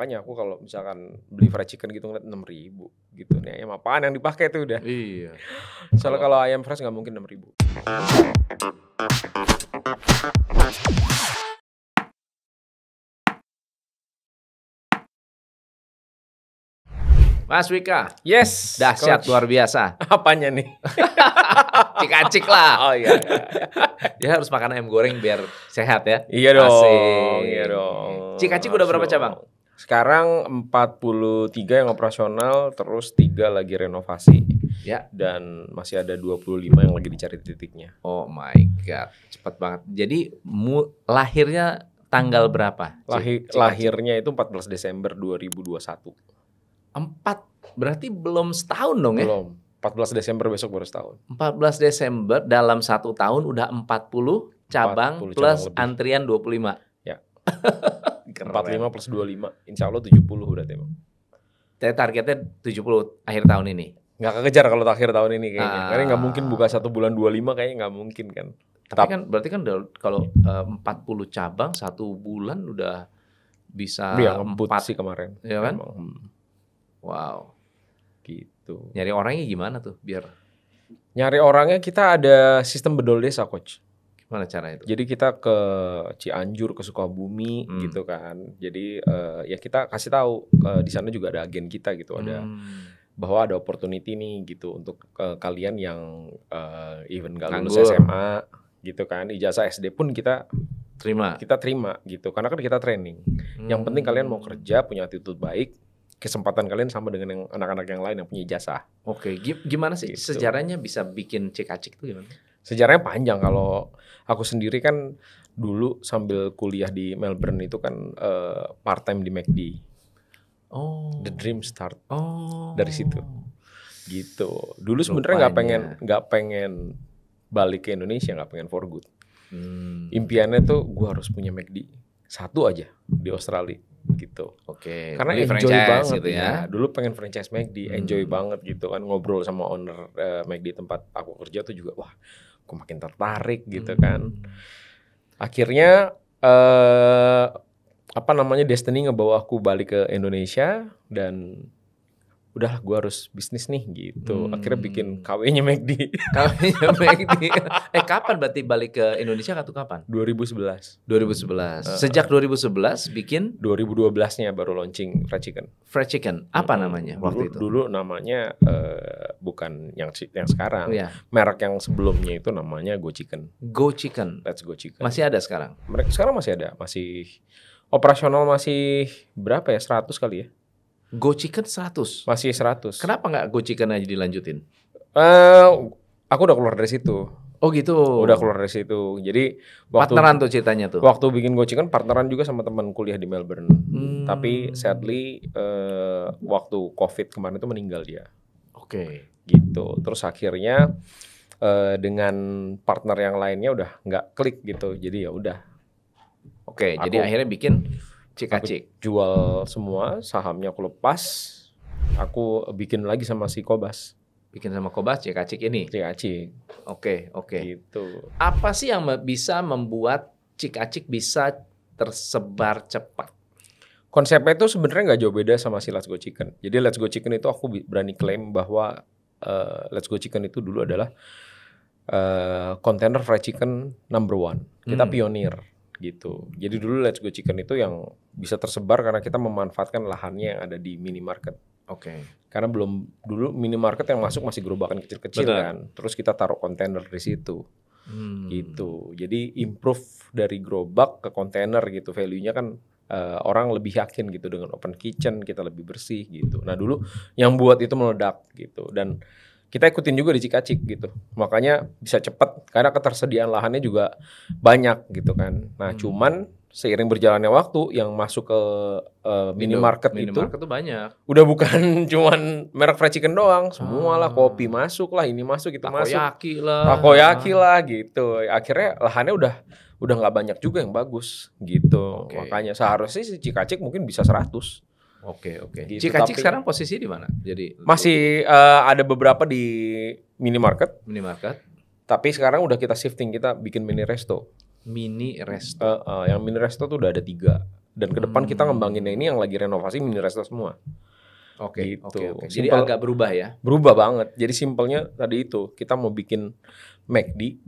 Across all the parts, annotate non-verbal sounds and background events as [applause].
makanya aku kalau misalkan beli fried chicken gitu ngeliat enam ribu gitu nih ayam apaan yang dipakai tuh udah iya soalnya kalau ayam fresh nggak mungkin enam ribu Mas Wika, yes, dahsyat coach. luar biasa. [laughs] Apanya nih? [laughs] Cik-acik lah. Oh iya. iya. Dia harus makan ayam goreng biar sehat ya. Iya dong. Asik. Iya dong. Cik-acik udah berapa cabang? Sekarang 43 yang operasional, terus tiga lagi renovasi. Ya. Dan masih ada 25 yang lagi dicari titiknya. Oh my god, cepat banget. Jadi mu, lahirnya tanggal berapa? Lahir, Cik, lahirnya itu 14 Desember 2021. Empat, berarti belum setahun dong ya? Belum. 14 Desember besok baru setahun. 14 Desember dalam satu tahun udah 40 cabang 40 plus cabang dua antrian 25. 45 [laughs] plus 25, insya Allah 70 udah tembok. Tapi targetnya 70 akhir tahun ini? Gak kejar kalau akhir tahun ini kayaknya. Ah. Karena nggak mungkin buka satu bulan 25 kayaknya gak mungkin kan. Tapi Tetap. kan berarti kan kalau eh, empat uh, 40 cabang satu bulan udah bisa ya, empat sih kemarin. Iya kan? Emang. Hmm. Wow. Gitu. Nyari orangnya gimana tuh biar? Nyari orangnya kita ada sistem bedol desa coach. Mana caranya itu? Jadi kita ke Cianjur, ke Sukabumi hmm. gitu kan. Jadi uh, ya kita kasih tahu uh, di sana juga ada agen kita gitu, hmm. ada bahwa ada opportunity nih gitu untuk uh, kalian yang uh, even gak lulus Anggur. SMA gitu kan. Ijazah SD pun kita terima. Kita terima gitu. Karena kan kita training. Hmm. Yang penting kalian mau hmm. kerja, punya attitude baik, kesempatan kalian sama dengan yang anak-anak yang lain yang punya ijazah. Oke, gimana sih gitu. sejarahnya bisa bikin cek-acik itu gimana? sejarahnya panjang kalau aku sendiri kan dulu sambil kuliah di Melbourne itu kan uh, eh, part time di McD. Oh. The dream start. Oh. Dari situ. Gitu. Dulu sebenarnya nggak pengen nggak pengen balik ke Indonesia, nggak pengen for good. Hmm. Impiannya tuh gue harus punya McD satu aja di Australia gitu. Oke. Okay. Karena Beli enjoy banget gitu ya. ya. Dulu pengen franchise McD, enjoy hmm. banget gitu kan ngobrol sama owner uh, eh, McD tempat aku kerja tuh juga wah aku makin tertarik gitu hmm. kan. Akhirnya eh apa namanya Destiny ngebawa aku balik ke Indonesia dan udah gue harus bisnis nih gitu hmm. akhirnya bikin KW-nya McD [laughs] KW-nya McD eh kapan berarti balik ke Indonesia atau kapan 2011 2011 sebelas sejak 2011 bikin 2012 nya baru launching fried chicken fried chicken apa hmm. namanya waktu itu dulu namanya uh, bukan yang yang sekarang oh, yeah. merek yang sebelumnya itu namanya Go Chicken Go Chicken Let's Go Chicken masih ada sekarang mereka sekarang masih ada masih operasional masih berapa ya 100 kali ya Chicken 100. Masih 100. Kenapa nggak Chicken aja dilanjutin? Uh, aku udah keluar dari situ. Oh gitu. Udah keluar dari situ. Jadi waktu, partneran tuh ceritanya tuh. Waktu bikin Go Chicken partneran juga sama teman kuliah di Melbourne. Hmm. Tapi sadly uh, waktu Covid kemarin itu meninggal dia. Oke. Okay. Gitu. Terus akhirnya uh, dengan partner yang lainnya udah nggak klik gitu. Jadi ya udah. Oke, okay, jadi akhirnya bikin cek cek jual semua sahamnya aku lepas aku bikin lagi sama si Kobas bikin sama Kobas cek cek ini cek cek oke oke gitu apa sih yang bisa membuat cek cek bisa tersebar cepat konsepnya itu sebenarnya nggak jauh beda sama si Let's Go Chicken. Jadi Let's Go Chicken itu aku berani klaim bahwa uh, Let's Go Chicken itu dulu adalah kontainer eh, uh, fried chicken number one. Kita hmm. pionir gitu. Jadi dulu Let's Go Chicken itu yang bisa tersebar karena kita memanfaatkan lahannya yang ada di minimarket. Oke. Okay. Karena belum dulu minimarket yang masuk masih gerobakan kecil-kecil kan. Terus kita taruh kontainer di situ. Hmm. Gitu. Jadi improve dari gerobak ke kontainer gitu. Value-nya kan uh, orang lebih yakin gitu dengan open kitchen, kita lebih bersih gitu. Nah, dulu yang buat itu meledak gitu dan kita ikutin juga di Cikacik gitu. Makanya bisa cepat karena ketersediaan lahannya juga banyak gitu kan. Nah, hmm. cuman seiring berjalannya waktu yang masuk ke uh, minimarket, Mini itu, itu banyak. Udah bukan [laughs] cuman merek fried chicken doang, semua lah ah. kopi masuk lah, ini masuk itu Takoyaki masuk. Takoyaki lah. Takoyaki lah gitu. Akhirnya lahannya udah udah nggak banyak juga yang bagus gitu. Okay. Makanya seharusnya si Cikacik mungkin bisa 100 Oke oke. Gitu, Cikacik Cik sekarang posisi di mana? Jadi masih uh, ada beberapa di minimarket. Minimarket. Tapi sekarang udah kita shifting kita bikin mini resto. Mini resto. Uh, uh, yang mini resto tuh udah ada tiga. Dan ke depan hmm. kita ngembanginnya ini yang lagi renovasi mini resto semua. Oke, okay, gitu. oke. Okay, okay. Jadi Simple, agak berubah ya? Berubah banget. Jadi simpelnya tadi itu kita mau bikin McD,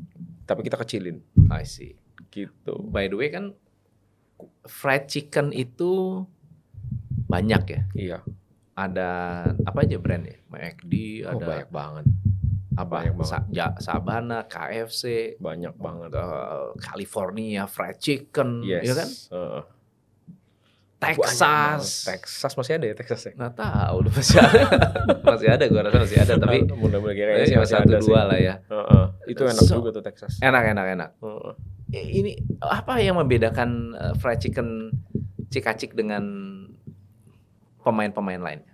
tapi kita kecilin. I see. Gitu. By the way kan fried chicken itu banyak ya iya ada apa aja brand ya McD oh, ada banyak banget apa banyak Sa Sabana KFC banyak banget uh, California Fried Chicken iya yes. ya kan uh. Texas. Texas masih ada ya Texas ya? Nggak tahu udah masih ada. [laughs] masih ada gua rasa masih ada tapi mudah-mudahan masih, iya, masih satu ada dua sih. lah ya. Uh -uh. Itu enak so, juga tuh Texas. Enak enak enak. Uh -uh. Ini apa yang membedakan eh, fried chicken cikacik dengan pemain-pemain lainnya?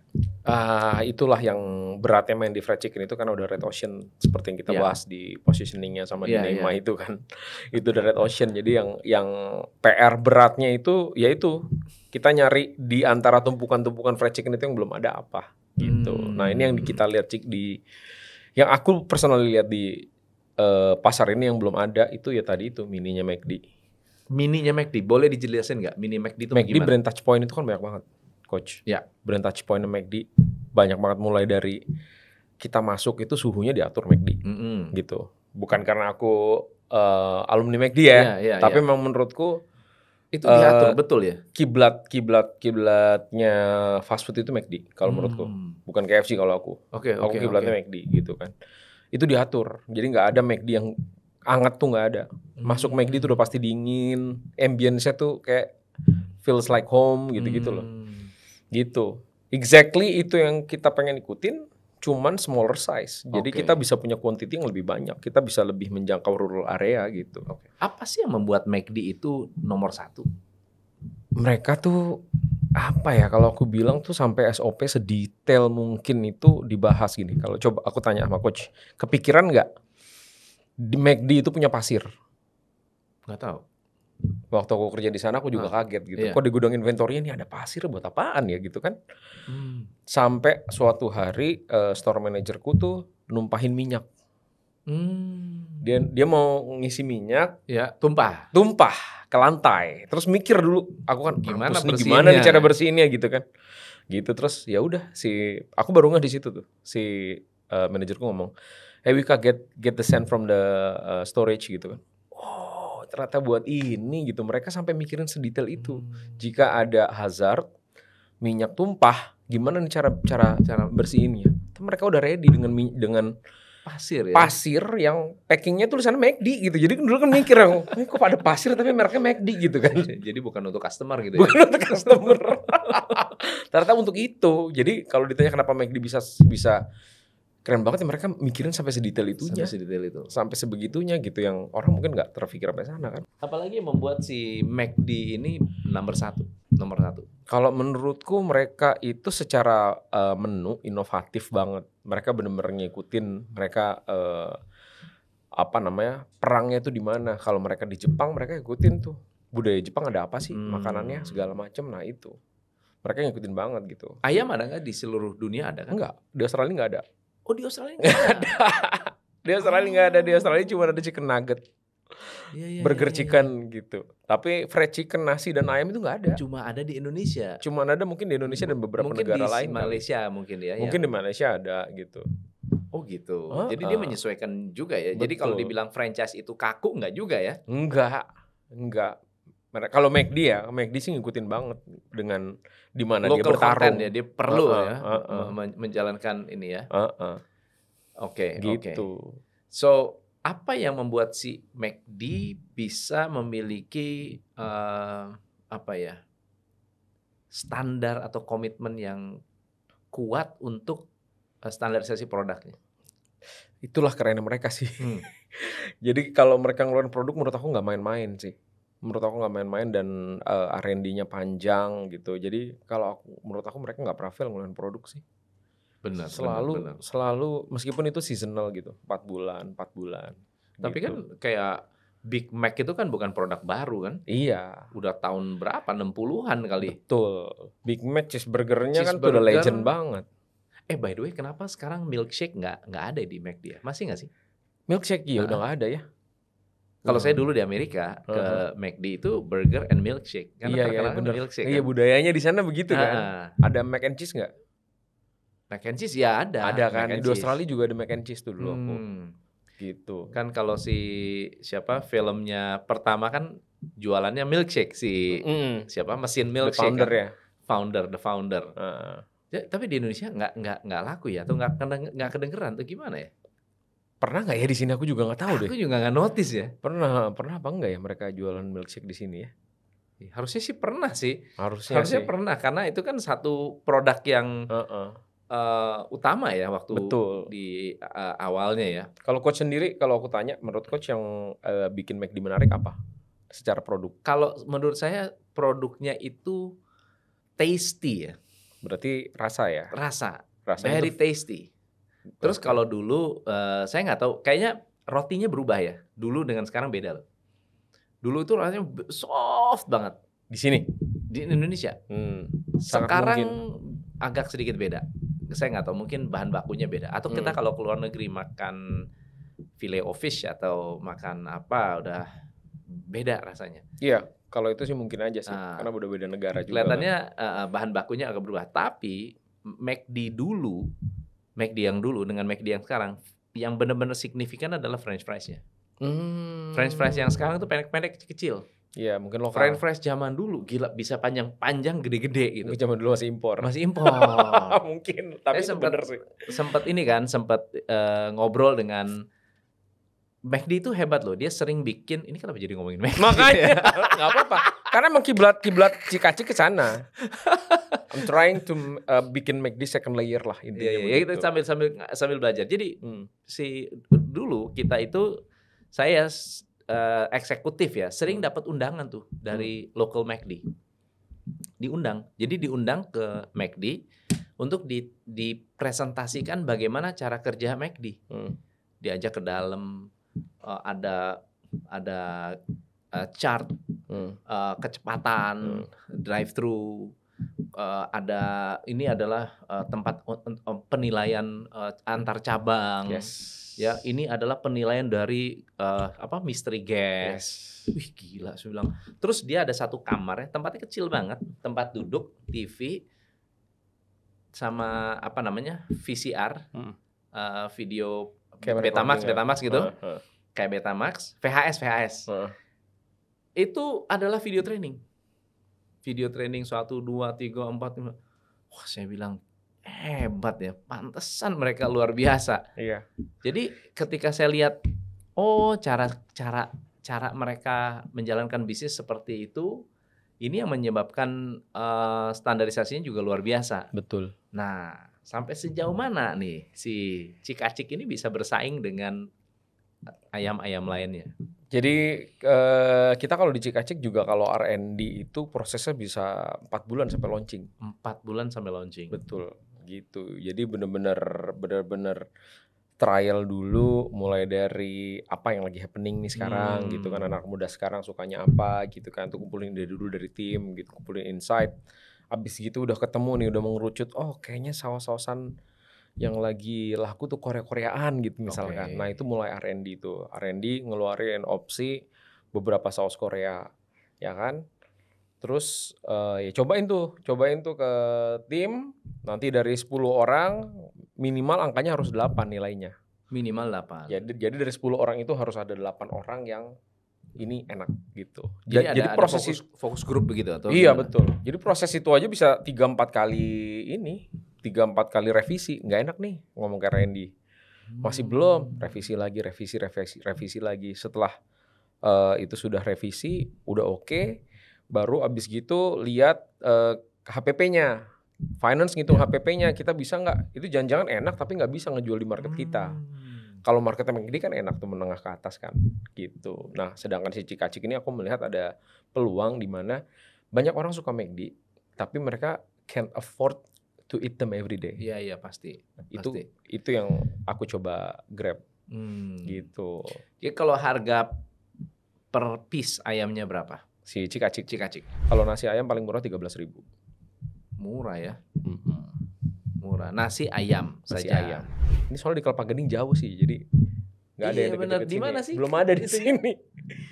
Uh, itulah yang beratnya main di Fred Chicken itu kan udah Red Ocean seperti yang kita yeah. bahas di positioningnya sama yeah, di iya, iya. Neymar yeah. itu kan [laughs] itu udah Red Ocean jadi yang yang PR beratnya itu yaitu kita nyari di antara tumpukan-tumpukan Fred Chicken itu yang belum ada apa gitu hmm. nah ini yang kita lihat cik di yang aku personal lihat di uh, pasar ini yang belum ada itu ya tadi itu mininya McD mininya McD boleh dijelasin nggak mini McD itu McD brand touch point itu kan banyak banget coach. Ya. Brand touch point McD banyak banget mulai dari kita masuk itu suhunya diatur McD. Mm -hmm. Gitu. Bukan karena aku uh, alumni McD ya, yeah, yeah, tapi yeah. memang menurutku itu diatur eh, betul ya. Kiblat kiblat kiblatnya fast food itu McD kalau hmm. menurutku. Bukan KFC kalau aku. Oke okay, oke. Okay, kiblatnya okay. McD gitu kan. Itu diatur. Jadi nggak ada McD yang anget tuh nggak ada. Masuk hmm. McD itu udah pasti dingin, ambience-nya tuh kayak feels like home gitu-gitu hmm. loh. Gitu. Exactly itu yang kita pengen ikutin, cuman smaller size. Jadi okay. kita bisa punya quantity yang lebih banyak. Kita bisa lebih menjangkau rural area gitu. Okay. Apa sih yang membuat McD itu nomor satu? Mereka tuh apa ya kalau aku bilang tuh sampai SOP sedetail mungkin itu dibahas gini. Kalau coba aku tanya sama coach, kepikiran nggak di McD itu punya pasir? Nggak tahu waktu aku kerja di sana aku juga ah, kaget gitu. Iya. Kok di gudang inventory ini ada pasir buat apaan ya gitu kan? Hmm. Sampai suatu hari uh, store manajerku tuh numpahin minyak. Hmm. Dia dia mau ngisi minyak, ya tumpah. Tumpah ke lantai. Terus mikir dulu, aku kan gimana nih gimana nih cara bersihinnya gitu kan. Gitu terus ya udah si aku baru nggak di situ tuh. Si uh, manajerku ngomong, "Hey Wika, get get the sand from the uh, storage" gitu kan ternyata buat ini gitu. Mereka sampai mikirin sedetail itu. Hmm. Jika ada hazard, minyak tumpah, gimana nih cara cara cara bersihinnya? Mereka udah ready dengan dengan pasir ya. Pasir yang packingnya tulisannya McD gitu. Jadi dulu kan mikir aku, eh, kok ada pasir tapi mereknya McD gitu kan. Jadi bukan untuk customer gitu ya. Bukan untuk customer. [laughs] Ternyata untuk itu. Jadi kalau ditanya kenapa McD bisa bisa keren banget ya mereka mikirin sampai sedetail itu, sampai sedetail itu sampai sebegitunya gitu yang orang mungkin nggak terpikir sampai sana kan apalagi yang membuat si McD ini nomor satu nomor satu kalau menurutku mereka itu secara uh, menu inovatif banget mereka benar-benar ngikutin mereka uh, apa namanya perangnya itu di mana kalau mereka di Jepang mereka ngikutin tuh budaya Jepang ada apa sih hmm. makanannya segala macam nah itu mereka ngikutin banget gitu ayam ada nggak di seluruh dunia ada kan nggak di Australia nggak ada Oh [laughs] di Australia nggak ada. di Australia nggak oh. ada. Di Australia cuma ada chicken nugget. Ya, ya, burger ya. chicken iya. gitu. Tapi fried chicken nasi dan ayam itu nggak ada. Cuma ada di Indonesia. Cuma ada mungkin di Indonesia dan beberapa mungkin negara di lain. Malaysia kan. mungkin ya. ya. Mungkin ya. di Malaysia ada gitu. Oh gitu. Ah, Jadi uh, dia menyesuaikan juga ya. Betul. Jadi kalau dibilang franchise itu kaku nggak juga ya? Enggak. Enggak kalau McD ya McD sih ngikutin banget dengan di mana dia bertarung ya dia perlu uh, uh, ya uh, uh. menjalankan ini ya oke uh, uh. oke okay, gitu okay. so apa yang membuat si McD bisa memiliki uh, apa ya standar atau komitmen yang kuat untuk eh, standarisasi produknya itulah kerennya mereka sih hmm. [laughs] jadi kalau mereka ngeluarin produk menurut aku nggak main-main sih menurut aku nggak main-main dan uh, eh, R&D-nya panjang gitu. Jadi kalau aku menurut aku mereka nggak pernah fail produk produksi. Benar. Selalu benar, benar. selalu meskipun itu seasonal gitu, empat bulan, empat bulan. Tapi kan gitu. kan kayak Big Mac itu kan bukan produk baru kan? Iya. Udah tahun berapa? 60-an kali. Betul. Big Mac cheeseburgernya kan tuh udah legend banget. Eh by the way, kenapa sekarang milkshake nggak nggak ada di Mac dia? Masih nggak sih? Milkshake ya nah. udah nggak ada ya. Kalau saya hmm. dulu di Amerika ke uh-huh. McD itu burger and milkshake kan iya, terkenal iya, bener. milkshake. Iya, kan? Iya budayanya di sana begitu kan. Ada mac and cheese nggak? Mac and cheese ya ada. Ada kan di Australia juga ada mac and cheese tuh dulu hmm. Gitu. Kan kalau si siapa filmnya pertama kan jualannya milkshake si mm. siapa mesin milkshake. The founder kan? ya. Founder, the founder. Uh. Ya, tapi di Indonesia nggak nggak nggak laku ya atau nggak nggak kedengeran tuh gimana ya? pernah nggak ya di sini aku juga nggak tahu aku deh. Aku juga nggak notice ya. Pernah pernah apa enggak ya mereka jualan milkshake di sini ya? Harusnya sih pernah sih. Harusnya, Harusnya sih. pernah karena itu kan satu produk yang uh -uh. Uh, utama ya waktu Betul. di uh, awalnya ya. Kalau coach sendiri kalau aku tanya menurut coach yang uh, bikin McD menarik apa? Secara produk. Kalau menurut saya produknya itu tasty ya. Berarti rasa ya? Rasa. Rasanya Very tasty Terus kalau dulu uh, saya nggak tahu, kayaknya rotinya berubah ya. Dulu dengan sekarang beda loh. Dulu itu rasanya soft banget. Di sini? Di Indonesia. Hmm, sekarang mungkin. agak sedikit beda. Saya nggak tahu, mungkin bahan bakunya beda. Atau kita hmm. kalau luar negeri makan filet of fish atau makan apa udah beda rasanya. Iya, kalau itu sih mungkin aja sih, uh, karena udah beda negara juga. Kelihatannya kan. uh, bahan bakunya agak berubah, tapi McD dulu McD yang dulu dengan McD yang sekarang yang benar-benar signifikan adalah french friesnya. Hmm. French fries yang sekarang tuh pendek-pendek kecil. Iya, mungkin lokal. French fries zaman dulu gila bisa panjang-panjang gede-gede gitu. Mungkin zaman dulu masih impor. Masih impor. [laughs] mungkin, tapi sempat sih. Sempat ini kan, sempat uh, ngobrol dengan McD itu hebat loh, dia sering bikin ini kenapa jadi ngomongin McD? Makanya [laughs] nggak apa-apa, karena emang kiblat kiblat cikaci ke sana. I'm trying to uh, bikin McD second layer lah intinya. Iya, yeah, iya, iya, yeah, sambil sambil sambil belajar. Jadi hmm. si dulu kita itu saya uh, eksekutif ya, sering hmm. dapat undangan tuh dari hmm. local McD. Diundang. Jadi diundang ke McD untuk di dipresentasikan bagaimana cara kerja McD. Hmm. Diajak ke dalam uh, ada ada uh, chart hmm. uh, kecepatan hmm. drive thru uh, ada ini adalah uh, tempat penilaian uh, antar cabang. Yes. Ya, ini adalah penilaian dari uh, apa misteri guest. Yes. Wih gila, saya bilang. Terus dia ada satu kamar ya, tempatnya kecil banget, tempat duduk, TV sama apa namanya? VCR. Hmm. Uh, video Ya. Gitu. kayak Betamax, Betamax gitu. Uh, uh. Kayak Betamax, VHS, VHS. Uh. Itu adalah video training. Video training suatu dua, tiga, empat, lima. Wah, saya bilang hebat ya, pantesan mereka luar biasa. Iya. Jadi ketika saya lihat, oh cara cara cara mereka menjalankan bisnis seperti itu, ini yang menyebabkan uh, standarisasinya juga luar biasa. Betul. Nah, sampai sejauh mana nih si Cikacik ini bisa bersaing dengan ayam-ayam lainnya? Jadi eh, kita kalau di Cikacik juga kalau R&D itu prosesnya bisa empat bulan sampai launching. Empat bulan sampai launching. Betul, gitu. Jadi benar-benar benar-benar trial dulu mulai dari apa yang lagi happening nih sekarang hmm. gitu kan hmm. anak muda sekarang sukanya apa gitu kan untuk kumpulin dari dulu dari tim gitu kumpulin insight abis gitu udah ketemu nih udah mengerucut oh kayaknya saus-sausan yang lagi laku tuh Korea-Koreaan gitu misalkan. Okay. Nah itu mulai R&D itu. R&D ngeluarin opsi beberapa saus Korea, ya kan? Terus uh, ya cobain tuh, cobain tuh ke tim. Nanti dari 10 orang minimal angkanya harus 8 nilainya. Minimal 8. Jadi, jadi dari 10 orang itu harus ada 8 orang yang ini enak gitu. Jadi, jadi ada, proses ada fokus, fokus grup begitu atau? Iya gimana? betul. Jadi proses itu aja bisa tiga empat kali ini, tiga empat kali revisi, nggak enak nih ngomong ke Randy. Masih hmm. belum, revisi lagi, revisi, revisi, revisi lagi. Setelah uh, itu sudah revisi, udah oke, okay, baru abis gitu lihat uh, eh, HPP-nya, finance ngitung iya. HPP-nya, kita bisa nggak? Itu jangan-jangan enak tapi nggak bisa ngejual di market kita. Hmm kalau market yang gede kan enak tuh menengah ke atas kan gitu. Nah, sedangkan si Cikacik ini aku melihat ada peluang di mana banyak orang suka McD tapi mereka can't afford to eat them every day. Iya iya pasti. Itu pasti. itu yang aku coba grab. Hmm. Gitu. Jadi kalau harga per piece ayamnya berapa? Si Cikacik. Cikacik. Kalau nasi ayam paling murah 13.000. Murah ya. Mm -hmm murah. Nasi ayam Nasi saja. ayam. Ini soalnya di Kelapa Gading jauh sih, jadi nggak ada iya, yang Di mana sih? Belum ada di sini.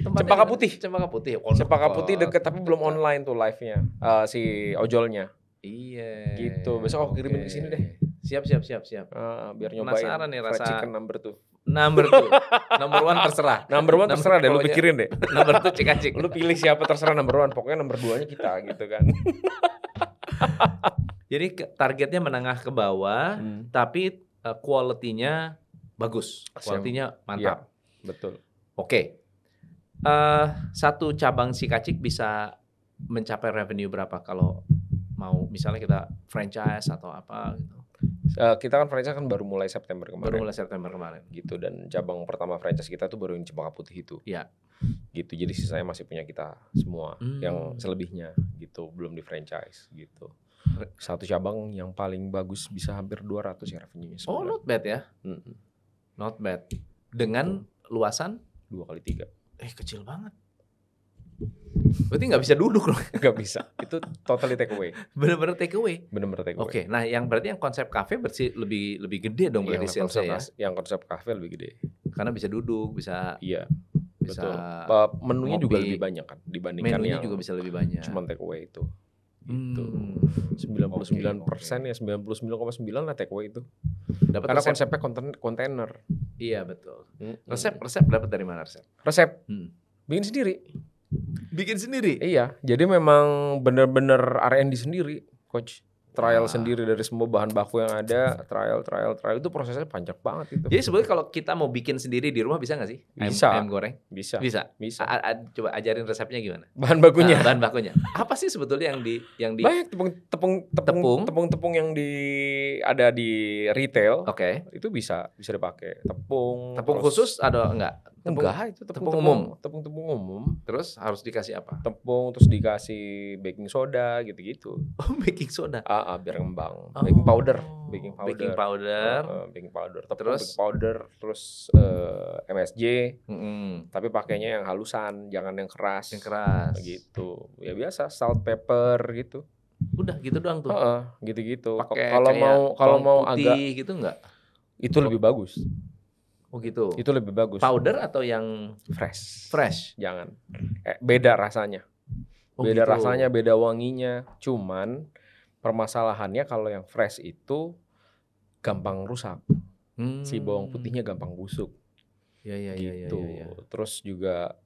Cempaka Putih. Cempaka Putih. Oh, Cempaka Putih deket tapi belum online tuh live-nya uh, si ojolnya. Iya. Gitu. Besok aku kirimin ke sini deh. Siap siap siap siap. Uh, biar nyobain. Penasaran nih rasa chicken number tuh. Number two, number one terserah. Number one terserah deh lu pikirin deh. number two cek cik Lu pilih siapa terserah number one. Pokoknya number dua duanya kita gitu kan. [laughs] [laughs] Jadi targetnya menengah ke bawah, hmm. tapi uh, bagus, kualitinya mantap. Ya, betul. Oke. Okay. Uh, eh, satu cabang si kacik bisa mencapai revenue berapa kalau mau misalnya kita franchise atau apa gitu. Uh, kita kan franchise kan baru mulai September kemarin. Baru mulai September kemarin. Gitu dan cabang pertama franchise kita tuh baru yang Cempaka Putih itu. Iya gitu jadi sisanya masih punya kita semua hmm. yang selebihnya gitu belum di franchise gitu satu cabang yang paling bagus bisa hampir 200 ya revenue-nya oh not bad ya -hmm. not bad dengan hmm. luasan dua kali tiga eh kecil banget Berarti nggak bisa duduk loh. [laughs] Nggak bisa. Itu totally take away. Bener-bener take away. Bener-bener take away. Oke, okay, nah yang berarti yang konsep kafe berarti lebih lebih gede dong berarti yang konsep, ya. Yang konsep kafe lebih gede. Karena bisa duduk, bisa Iya bisa Betul. Uh, menunya ngopi. juga lebih banyak kan dibandingkan menunya yang juga bisa lebih banyak. cuma take away itu. persen gitu. Hmm. sembilan okay, ya, sembilan ya 99,9 lah take away itu. Dapat Karena resep. konsepnya konten kontainer. Iya betul. Hmm. hmm. Resep resep dapat dari mana resep? Resep. Hmm. Bikin sendiri. Bikin sendiri? Iya. Jadi memang bener-bener R&D sendiri, coach trial nah. sendiri dari semua bahan baku yang ada, trial, trial, trial itu prosesnya panjang banget itu. Jadi sebenarnya kalau kita mau bikin sendiri di rumah bisa nggak sih? Bisa. Ayam, goreng? Bisa. Bisa. Bisa. A -a coba ajarin resepnya gimana? Bahan bakunya. Nah, bahan bakunya. Apa sih sebetulnya yang di yang di Banyak tepung tepung tepung tepung, tepung, tepung yang di ada di retail. Oke. Okay. Itu bisa bisa dipakai. Tepung. Tepung khusus ada enggak? Tepung, Enggak, itu tepung, tepung, tepung umum. Tepung-tepung umum. Terus harus dikasih apa? Tepung terus dikasih baking soda gitu-gitu. [laughs] Oh, baking soda. Ah, ah biar ngembang. Oh. Baking powder, baking powder. Baking powder. Uh, uh, baking powder. Tepung terus baking powder terus uh, eh, MSG. Mm -hmm. Tapi pakainya yang halusan, jangan yang keras. Yang keras. Gitu. Ya biasa salt pepper gitu. Udah gitu doang tuh. uh, uh, gitu-gitu. Kalau mau kalau mau agak gitu enggak? Itu lebih bagus. Oh gitu. Itu lebih bagus. Powder atau yang fresh? Fresh. Jangan. Eh, beda rasanya. Oh, beda gitu. rasanya, beda wanginya. Cuman permasalahannya kalau yang fresh itu gampang rusak. Hmm. Si bawang putihnya gampang busuk. Ya ya gitu. ya, ya, ya, gitu. ya. Terus juga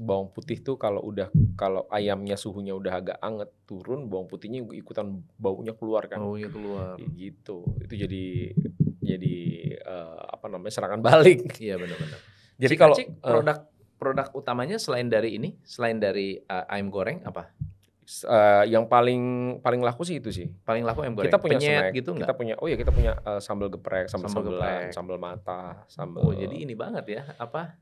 bawang putih tuh kalau udah kalau ayamnya suhunya udah agak anget turun bawang putihnya ikutan baunya keluar kan. Baunya keluar. Gitu. Itu jadi jadi uh, apa namanya serangan balik. Iya benar-benar. [laughs] Jadi kalau eh, produk uh, produk utamanya selain dari ini, selain dari uh, ayam goreng apa? Uh, yang paling paling laku sih itu sih. Paling laku ayam goreng. Kita punya snack, gitu enggak? Kita punya oh ya kita punya uh, sambal geprek, sambal, sambal geprek, sambal mata, sambal Oh, jadi ini banget ya, apa?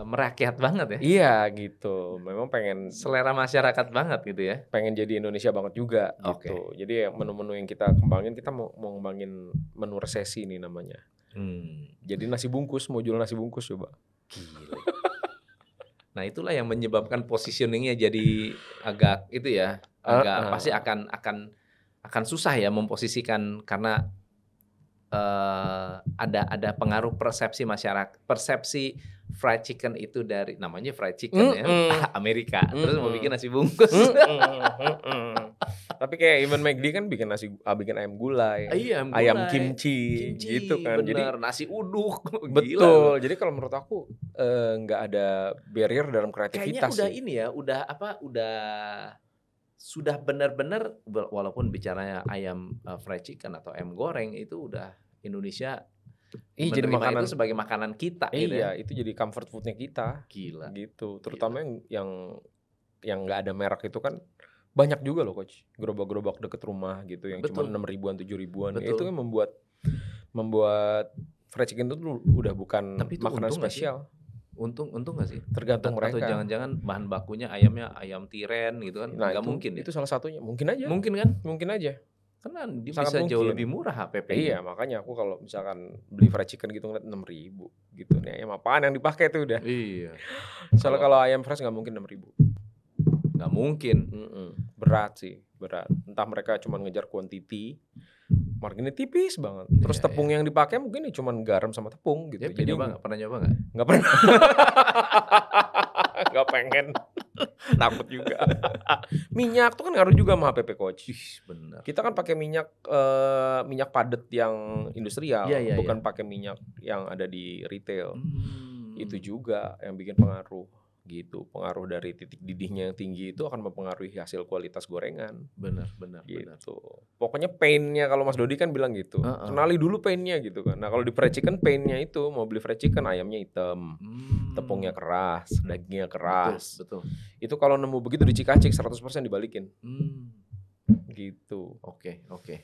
Eh, merakyat banget ya. Iya gitu. Memang pengen selera masyarakat banget gitu ya. Pengen jadi Indonesia banget juga okay. gitu. Jadi menu-menu yang kita kembangin kita mau, mau ngembangin menu resesi ini namanya. Hmm. Jadi nasi bungkus, mau jual nasi bungkus coba. Gila. [laughs] nah, itulah yang menyebabkan positioningnya jadi agak itu ya, eh, agak uh, uh. pasti akan akan akan susah ya memposisikan karena uh, ada ada pengaruh persepsi masyarakat persepsi fried chicken itu dari namanya fried chicken mm -hmm. ya [laughs] Amerika mm -hmm. terus mau bikin nasi bungkus mm -hmm. [laughs] tapi kayak even McD kan bikin nasi ah, bikin ayam gulai ah, iya, ayam, gulai, ayam kimchi, kimchi gitu kan bener, jadi nasi uduk [laughs] betul jadi kalau menurut aku eh, nggak uh, ada barrier dalam kreativitas kayaknya udah sih. ini ya udah apa udah sudah benar-benar walaupun bicaranya ayam uh, fried chicken atau ayam goreng itu udah Indonesia Iya jadi makanan itu sebagai makanan kita eh, gitu. Iya, ya. itu jadi comfort foodnya kita. Gila. Gitu. Terutama Gila. yang yang nggak ada merek itu kan banyak juga loh coach. Gerobak-gerobak deket rumah gitu yang cuma enam ribuan, tujuh ribuan. Betul. itu kan membuat membuat fried chicken itu udah bukan Tapi itu makanan spesial. Sih? Untung untung gak sih? Tergantung atau mereka. Atau jangan-jangan bahan bakunya ayamnya ayam tiren gitu kan? Nah, gak itu, mungkin. Ya? Itu salah satunya. Mungkin aja. Mungkin kan? Mungkin aja. Karena dia Sangat bisa mungkin. jauh lebih murah HPP. Iya, makanya aku kalau misalkan beli fried chicken gitu ngeliat enam ribu gitu nih ayam apaan yang dipakai tuh udah. Iya. [laughs] Soalnya kalau ayam fresh nggak mungkin enam ribu. Nggak mungkin. Mm -mm. Berat sih, berat. Entah mereka cuma ngejar quantity marginnya tipis banget. Iya, Terus yeah, tepung yeah. yang dipakai mungkin ya cuman garam sama tepung gitu. Yeah, Jadi nggak pernah nyoba nggak? Nggak pernah. [laughs] Nggak pengen. [laughs] Takut juga. minyak tuh kan ngaruh juga sama HPP coach. Ih, benar. Kita kan pakai minyak uh, minyak padat yang industrial, yeah, yeah, bukan yeah. pakai minyak yang ada di retail. Hmm. Itu juga yang bikin pengaruh gitu pengaruh dari titik didihnya yang tinggi itu akan mempengaruhi hasil kualitas gorengan benar benar gitu benar. pokoknya painnya kalau Mas Dodi kan bilang gitu uh -uh. kenali dulu painnya gitu kan nah kalau di fried chicken painnya itu mau beli fried chicken ayamnya hitam hmm. tepungnya keras dagingnya keras betul, betul itu kalau nemu begitu seratus 100% dibalikin hmm. gitu oke okay, oke okay.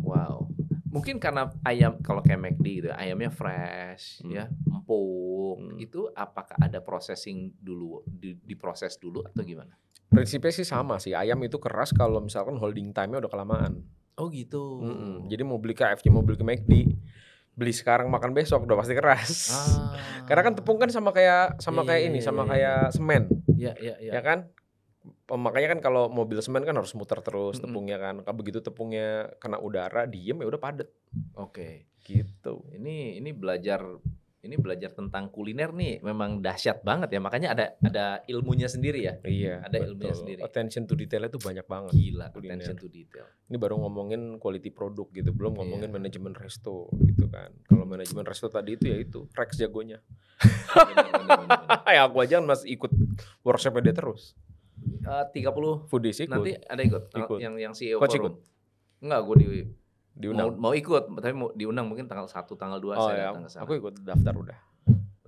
wow mungkin karena ayam kalau kayak McD gitu ayamnya fresh hmm. ya empuk hmm. itu apakah ada processing dulu di, diproses dulu atau gimana prinsipnya sih sama sih ayam itu keras kalau misalkan holding time-nya udah kelamaan oh gitu mm Hmm. jadi mau beli KFC mau beli ke McD beli sekarang makan besok udah pasti keras. Ah. [laughs] Karena kan tepung kan sama kayak sama yeah, kayak yeah, ini, yeah, sama yeah. kayak semen. Iya, yeah, iya, yeah, iya. Yeah. Ya kan? makanya kan kalau mobil semen kan harus muter terus mm -hmm. tepungnya kan. Kalau begitu tepungnya kena udara, diem ya udah padet. Oke, okay. gitu. Ini ini belajar ini belajar tentang kuliner nih memang dahsyat banget ya. Makanya ada ada ilmunya sendiri ya. Iya. Ada betul. ilmunya sendiri. Attention to detail itu banyak banget. Gila, kuliner. attention to detail. Ini baru ngomongin quality produk gitu, belum iya. ngomongin manajemen resto gitu kan. Kalau manajemen resto tadi itu ya itu Rex jagonya. [laughs] [laughs] ya aku aja kan mas ikut workshopnya dia terus. Eh, tiga puluh foodies ikut. Nanti ada ikut, eh, ikut. yang yang CEO Coach forum. Ikut. gue di diundang. Mau, mau ikut, tapi mau diundang mungkin tanggal satu tanggal dua oh, saya ya. datang ke sana. Aku ikut daftar udah.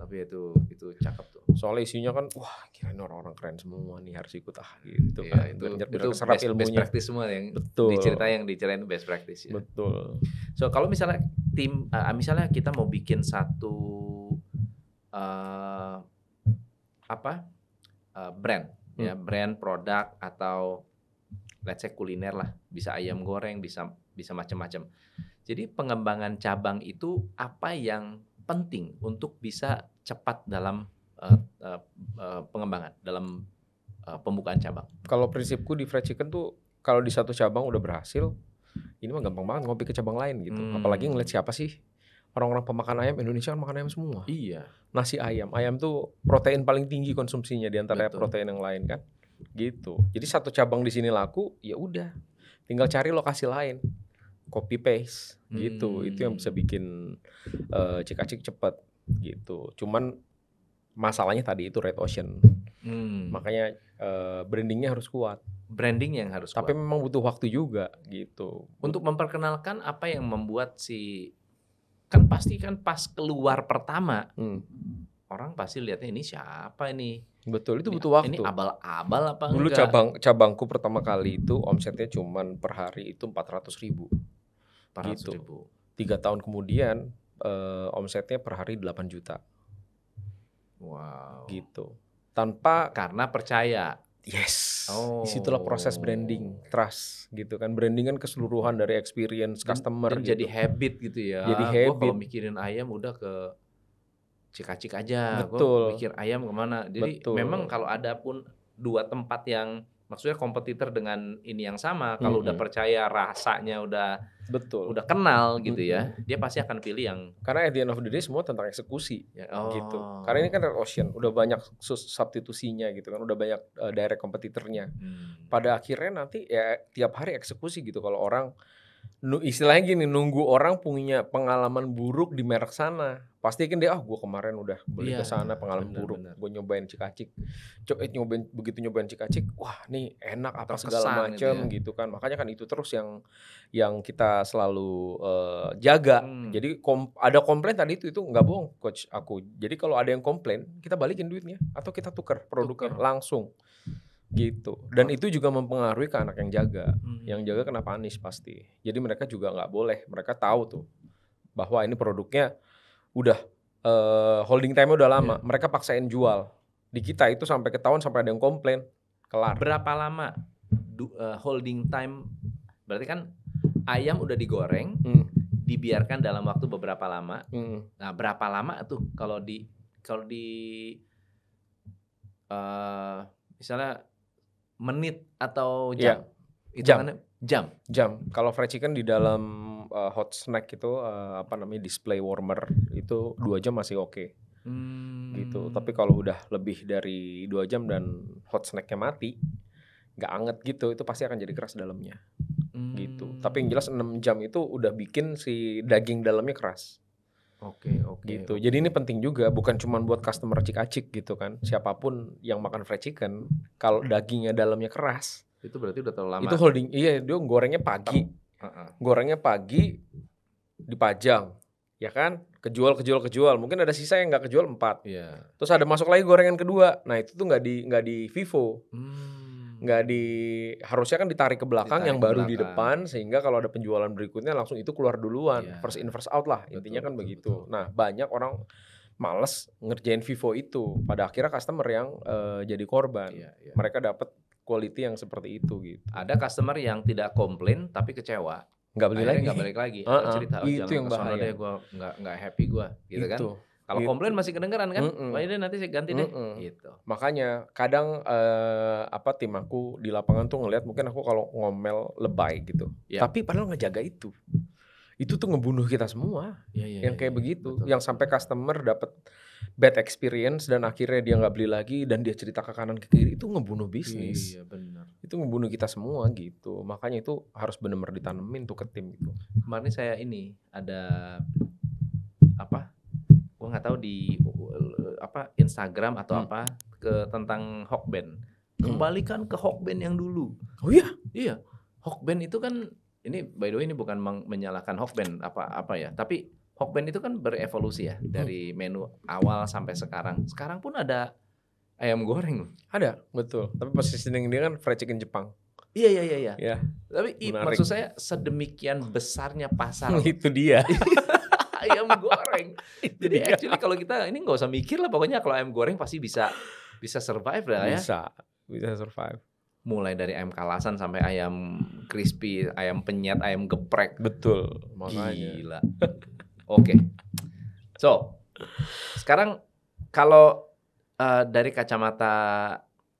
Tapi itu itu cakep tuh. Soalnya isinya kan wah kira-kira orang-orang keren semua nih harus ikut ah gitu ya, kan. Itu, bener -bener itu best, ilmunya. best practice semua yang Betul. dicerita yang diceritain best practice ya. Betul. So kalau misalnya tim uh, misalnya kita mau bikin satu uh, apa? Uh, brand Ya, hmm. ya brand produk atau let's say kuliner lah bisa ayam goreng bisa bisa macam-macam jadi pengembangan cabang itu apa yang penting untuk bisa cepat dalam uh, uh, uh, pengembangan dalam uh, pembukaan cabang kalau prinsipku di fried chicken tuh kalau di satu cabang udah berhasil ini mah gampang banget ngopi ke cabang lain gitu hmm. apalagi ngeliat siapa sih orang-orang pemakan ayam Indonesia kan makan ayam semua. Iya. Nasi ayam, ayam tuh protein paling tinggi konsumsinya di antara protein yang lain kan. Gitu. Jadi satu cabang di sini laku, ya udah. Tinggal cari lokasi lain. Copy paste gitu. Hmm. Itu yang bisa bikin uh, cek-acik cepat gitu. Cuman masalahnya tadi itu red ocean. Hmm. Makanya uh, brandingnya harus kuat branding yang harus. Tapi kuat. memang butuh waktu juga gitu. Untuk memperkenalkan apa yang membuat si kan pasti kan pas keluar pertama hmm. orang pasti lihatnya ini siapa ini betul itu ini, butuh waktu ini abal-abal apa dulu enggak? cabang cabangku pertama kali itu omsetnya cuman per hari itu empat ratus ribu gitu. empat gitu. ribu tiga tahun kemudian eh, omsetnya per hari delapan juta wow gitu tanpa karena percaya Yes. Oh. Disitulah proses branding, trust gitu kan. Branding kan keseluruhan dari experience customer. Dan gitu. jadi habit gitu ya. Jadi habit. kalau mikirin ayam udah ke cikacik aja. Betul. Gua mikir ayam kemana. Jadi Betul. memang kalau ada pun dua tempat yang maksudnya kompetitor dengan ini yang sama kalau mm -hmm. udah percaya rasanya udah betul udah kenal gitu ya dia pasti akan pilih yang karena at the end of the day semua tentang eksekusi ya, gitu. oh. gitu karena ini kan Red Ocean udah banyak substitusinya gitu kan udah banyak uh, direct kompetitornya hmm. pada akhirnya nanti ya tiap hari eksekusi gitu kalau orang istilahnya gini nunggu orang punya pengalaman buruk di merek sana pasti kan dia ah oh, gue kemarin udah beli yeah, ke sana pengalaman bener, buruk gue nyobain cikacik coba eh, nyobain begitu nyobain cikacik wah nih enak apa segala gitu macem gitu, ya. gitu kan makanya kan itu terus yang yang kita selalu uh, jaga hmm. jadi kom ada komplain tadi itu itu nggak bohong coach aku jadi kalau ada yang komplain kita balikin duitnya atau kita tuker produknya tuker. langsung gitu dan itu juga mempengaruhi ke anak yang jaga hmm. yang jaga kenapa panis pasti jadi mereka juga nggak boleh mereka tahu tuh bahwa ini produknya udah uh, holding time udah lama yeah. mereka paksain jual di kita itu sampai ketahuan sampai ada yang komplain kelar berapa lama du, uh, holding time berarti kan ayam udah digoreng hmm. dibiarkan dalam waktu beberapa lama hmm. nah berapa lama tuh kalau di kalau di uh, misalnya menit atau iya, jam? Yeah. Itu jam. Mana? Jam. Jam. Kalau fried chicken di dalam uh, hot snack itu uh, apa namanya display warmer itu dua jam masih oke. Okay. Hmm. gitu tapi kalau udah lebih dari dua jam dan hot snacknya mati nggak anget gitu itu pasti akan jadi keras dalamnya hmm. gitu tapi yang hmm. jelas enam jam itu udah bikin si daging dalamnya keras Oke, okay, oke. Okay, gitu. Okay. Jadi ini penting juga bukan cuma buat customer acik-acik gitu kan. Siapapun yang makan fried chicken kalau hmm. dagingnya dalamnya keras, itu berarti udah terlalu lama. Itu holding iya, dia gorengnya pagi. Uh -uh. Gorengnya pagi dipajang, ya kan? Kejual, kejual, kejual. Mungkin ada sisa yang nggak kejual empat. Yeah. Terus ada masuk lagi gorengan kedua. Nah, itu tuh nggak di nggak di Vivo. Hmm nggak di harusnya kan ditarik ke belakang ditarik yang baru belakang. di depan sehingga kalau ada penjualan berikutnya langsung itu keluar duluan yeah. first in first out lah betul, intinya kan betul, begitu nah banyak orang males ngerjain Vivo itu pada akhirnya customer yang uh, jadi korban yeah, yeah. mereka dapat quality yang seperti itu gitu ada customer yang tidak komplain tapi kecewa nggak beli lagi nggak balik lagi uh -uh. cerita oh, itu yang bahaya deh gue nggak nggak happy gue gitu kan. itu. kan kalau gitu. komplain masih kedengeran kan? Mm -mm. nanti saya ganti deh. Mm -mm. Gitu. Makanya kadang uh, apa tim aku di lapangan tuh ngelihat mungkin aku kalau ngomel lebay gitu. Yeah. Tapi padahal ngejaga itu. Itu tuh ngebunuh kita semua. Yeah, yeah, yang ya, kayak yeah, begitu, betul. yang sampai customer dapat bad experience dan akhirnya dia nggak beli lagi dan dia cerita ke kanan ke kiri itu ngebunuh bisnis. Iya benar. Itu ngebunuh kita semua gitu. Makanya itu harus benar-benar ditanemin tuh ke tim itu. Kemarin saya ini ada apa? gue nggak tahu di apa Instagram atau hmm. apa ke tentang Hokben. Hmm. Kembalikan ke Hokben yang dulu. Oh iya, iya. Hokben itu kan ini by the way ini bukan menyalahkan Hokben apa apa ya, tapi Hokben itu kan berevolusi ya hmm. dari menu awal sampai sekarang. Sekarang pun ada ayam goreng. Ada, betul. Tapi positioning ini kan fried chicken Jepang. Iya iya iya iya. iya. Tapi i, maksud saya sedemikian besarnya pasar. [laughs] itu dia. [laughs] Iya, ayam goreng. [laughs] Jadi actually kalau kita ini nggak usah mikir lah pokoknya kalau ayam goreng pasti bisa bisa survive lah ya. Bisa, bisa survive. Mulai dari ayam kalasan sampai ayam crispy, ayam penyet, ayam geprek. Betul. Makanya. Gila. [laughs] Oke. Okay. So, sekarang kalau uh, dari kacamata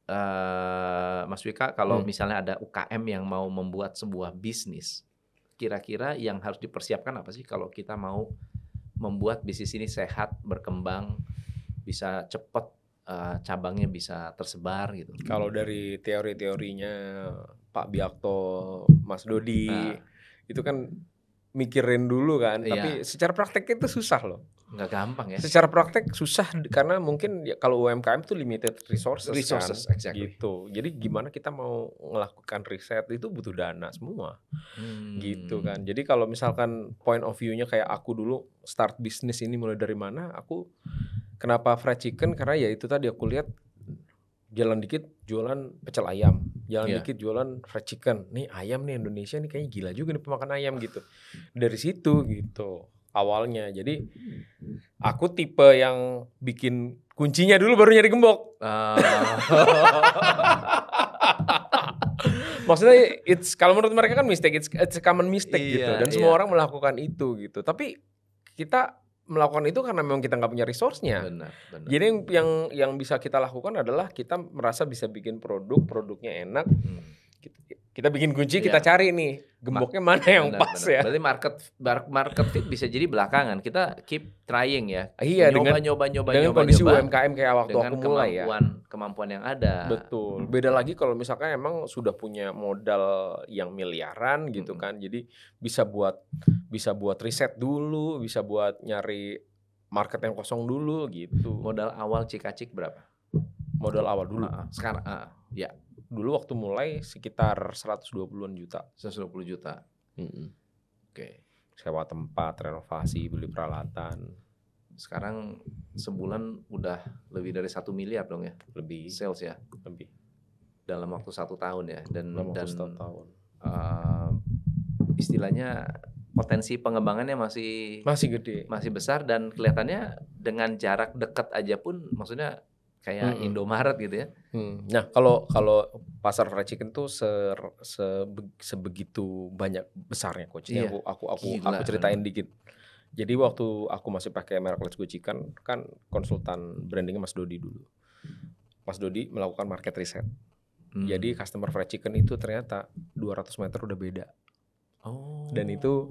uh, Mas Wika, kalau hmm. misalnya ada UKM yang mau membuat sebuah bisnis, kira-kira yang harus dipersiapkan apa sih kalau kita mau membuat bisnis ini sehat, berkembang, bisa cepat uh, eh, cabangnya bisa tersebar gitu. Kalau dari teori-teorinya Pak Biakto, Mas Dodi, nah, itu kan mikirin dulu kan, iya. tapi secara prakteknya itu susah loh nggak gampang ya. Secara praktek susah karena mungkin ya, kalau UMKM tuh limited resources. Kan. Resources, kan? exactly. Gitu. Jadi gimana kita mau melakukan riset itu butuh dana semua, hmm. gitu kan. Jadi kalau misalkan point of view-nya kayak aku dulu start bisnis ini mulai dari mana, aku kenapa fried chicken karena ya itu tadi aku lihat jalan dikit jualan pecel ayam, jalan yeah. dikit jualan fried chicken. Nih ayam nih Indonesia nih kayaknya gila juga nih pemakan ayam gitu. Dari situ gitu awalnya. Jadi aku tipe yang bikin kuncinya dulu baru nyari gembok. Ah. [laughs] Maksudnya it's kalau menurut mereka kan mistake, it's, it's a common mistake gitu. iya, gitu dan iya. semua orang melakukan itu gitu. Tapi kita melakukan itu karena memang kita nggak punya resource-nya. Jadi yang, yang yang bisa kita lakukan adalah kita merasa bisa bikin produk, produknya enak. Hmm kita bikin kunci, yeah. kita iya. cari nih gemboknya mana yang bener, pas bener. ya. Berarti market market fit bisa jadi belakangan. Kita keep trying ya. Iya, nyoba dengan, nyoba nyoba dengan nyoba, kondisi nyoba, UMKM kayak waktu aku mulai ya. kemampuan, ya. kemampuan yang ada. Betul. Hmm. Beda lagi kalau misalkan emang sudah punya modal yang miliaran gitu hmm. kan. Jadi bisa buat bisa buat riset dulu, bisa buat nyari market yang kosong dulu gitu. Modal awal cikacik berapa? Modal awal dulu. Uh, sekarang uh, ya dulu waktu mulai sekitar 120-an juta. 120 juta. Mm -hmm. Oke. Okay. Sewa tempat, renovasi, beli peralatan. Sekarang sebulan udah lebih dari satu miliar dong ya? Lebih. Sales ya? Lebih. Dalam waktu satu tahun ya? Dan, Dalam waktu dan, satu tahun. Uh, istilahnya potensi pengembangannya masih masih gede masih besar dan kelihatannya dengan jarak dekat aja pun maksudnya kayak hmm. Indomaret gitu ya. Hmm. Nah, kalau kalau pasar fried chicken tuh se, se sebegitu banyak besarnya coach. Iya. Aku aku aku aku ceritain dikit. Jadi waktu aku masih pakai merek Let's Go Chicken kan konsultan brandingnya Mas Dodi dulu. Mas Dodi melakukan market riset. Hmm. Jadi customer fried chicken itu ternyata 200 meter udah beda. Oh. Dan itu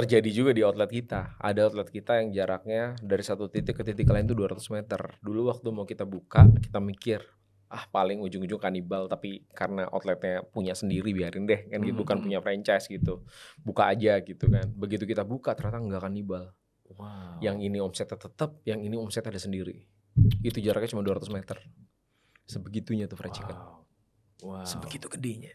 terjadi juga di outlet kita. Ada outlet kita yang jaraknya dari satu titik ke titik lain itu 200 meter. Dulu waktu mau kita buka, kita mikir, ah paling ujung-ujung kanibal tapi karena outletnya punya sendiri biarin deh kan gitu hmm, bukan hmm. punya franchise gitu. Buka aja gitu kan. Begitu kita buka ternyata nggak kanibal. Wow. Yang ini omsetnya tetap, yang ini omsetnya ada sendiri. Itu jaraknya cuma 200 meter. Sebegitunya tuh fried wow. chicken. Wow. Sebegitu gedenya.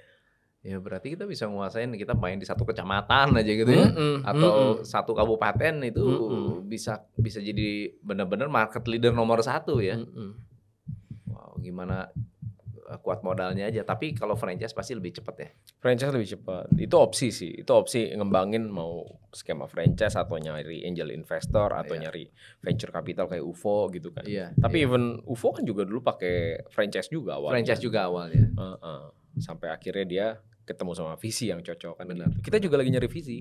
Ya berarti kita bisa nguasain kita main di satu kecamatan aja gitu ya mm hmm atau mm hmm satu kabupaten itu mm hmm bisa bisa jadi benar-benar market leader nomor satu ya. Mm hmm Wow, gimana eh, kuat modalnya aja. Tapi kalau franchise pasti lebih cepat ya. Franchise lebih cepat. Itu opsi sih. Itu opsi ngembangin mau skema franchise atau nyari angel investor atau yeah. nyari venture capital kayak UFO gitu kan. Yeah, Tapi yeah. even UFO kan juga dulu pakai franchise juga awal Franchise juga awalnya. Uh -uh. Sampai akhirnya dia ketemu sama visi yang cocok kan benar. Kita juga lagi nyari visi.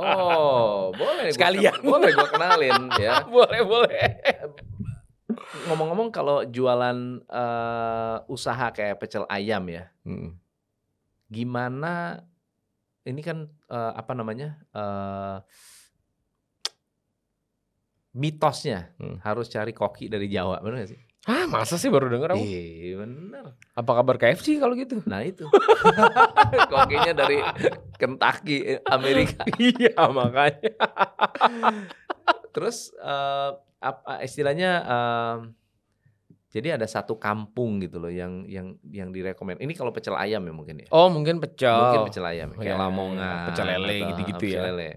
oh, boleh sekalian. Gua, boleh gua kenalin ya. [laughs] boleh, boleh. Ngomong-ngomong kalau jualan uh, usaha kayak pecel ayam ya. Hmm. Gimana ini kan uh, apa namanya? Uh, mitosnya hmm. harus cari koki dari Jawa, benar sih? Ah masa sih baru denger aku? Iya bener. Apa kabar KFC kalau gitu? Nah itu. [laughs] Kokinya dari Kentucky, Amerika. [laughs] iya makanya. [laughs] Terus uh, eh, apa eh, istilahnya uh, jadi ada satu kampung gitu loh yang yang yang direkomend. Ini kalau pecel ayam ya mungkin ya. Oh mungkin pecel. Mungkin pecel ayam. Oh, iya, kayak Lamongan. Iya, iya. Pecel lele gitu-gitu ya. Lele.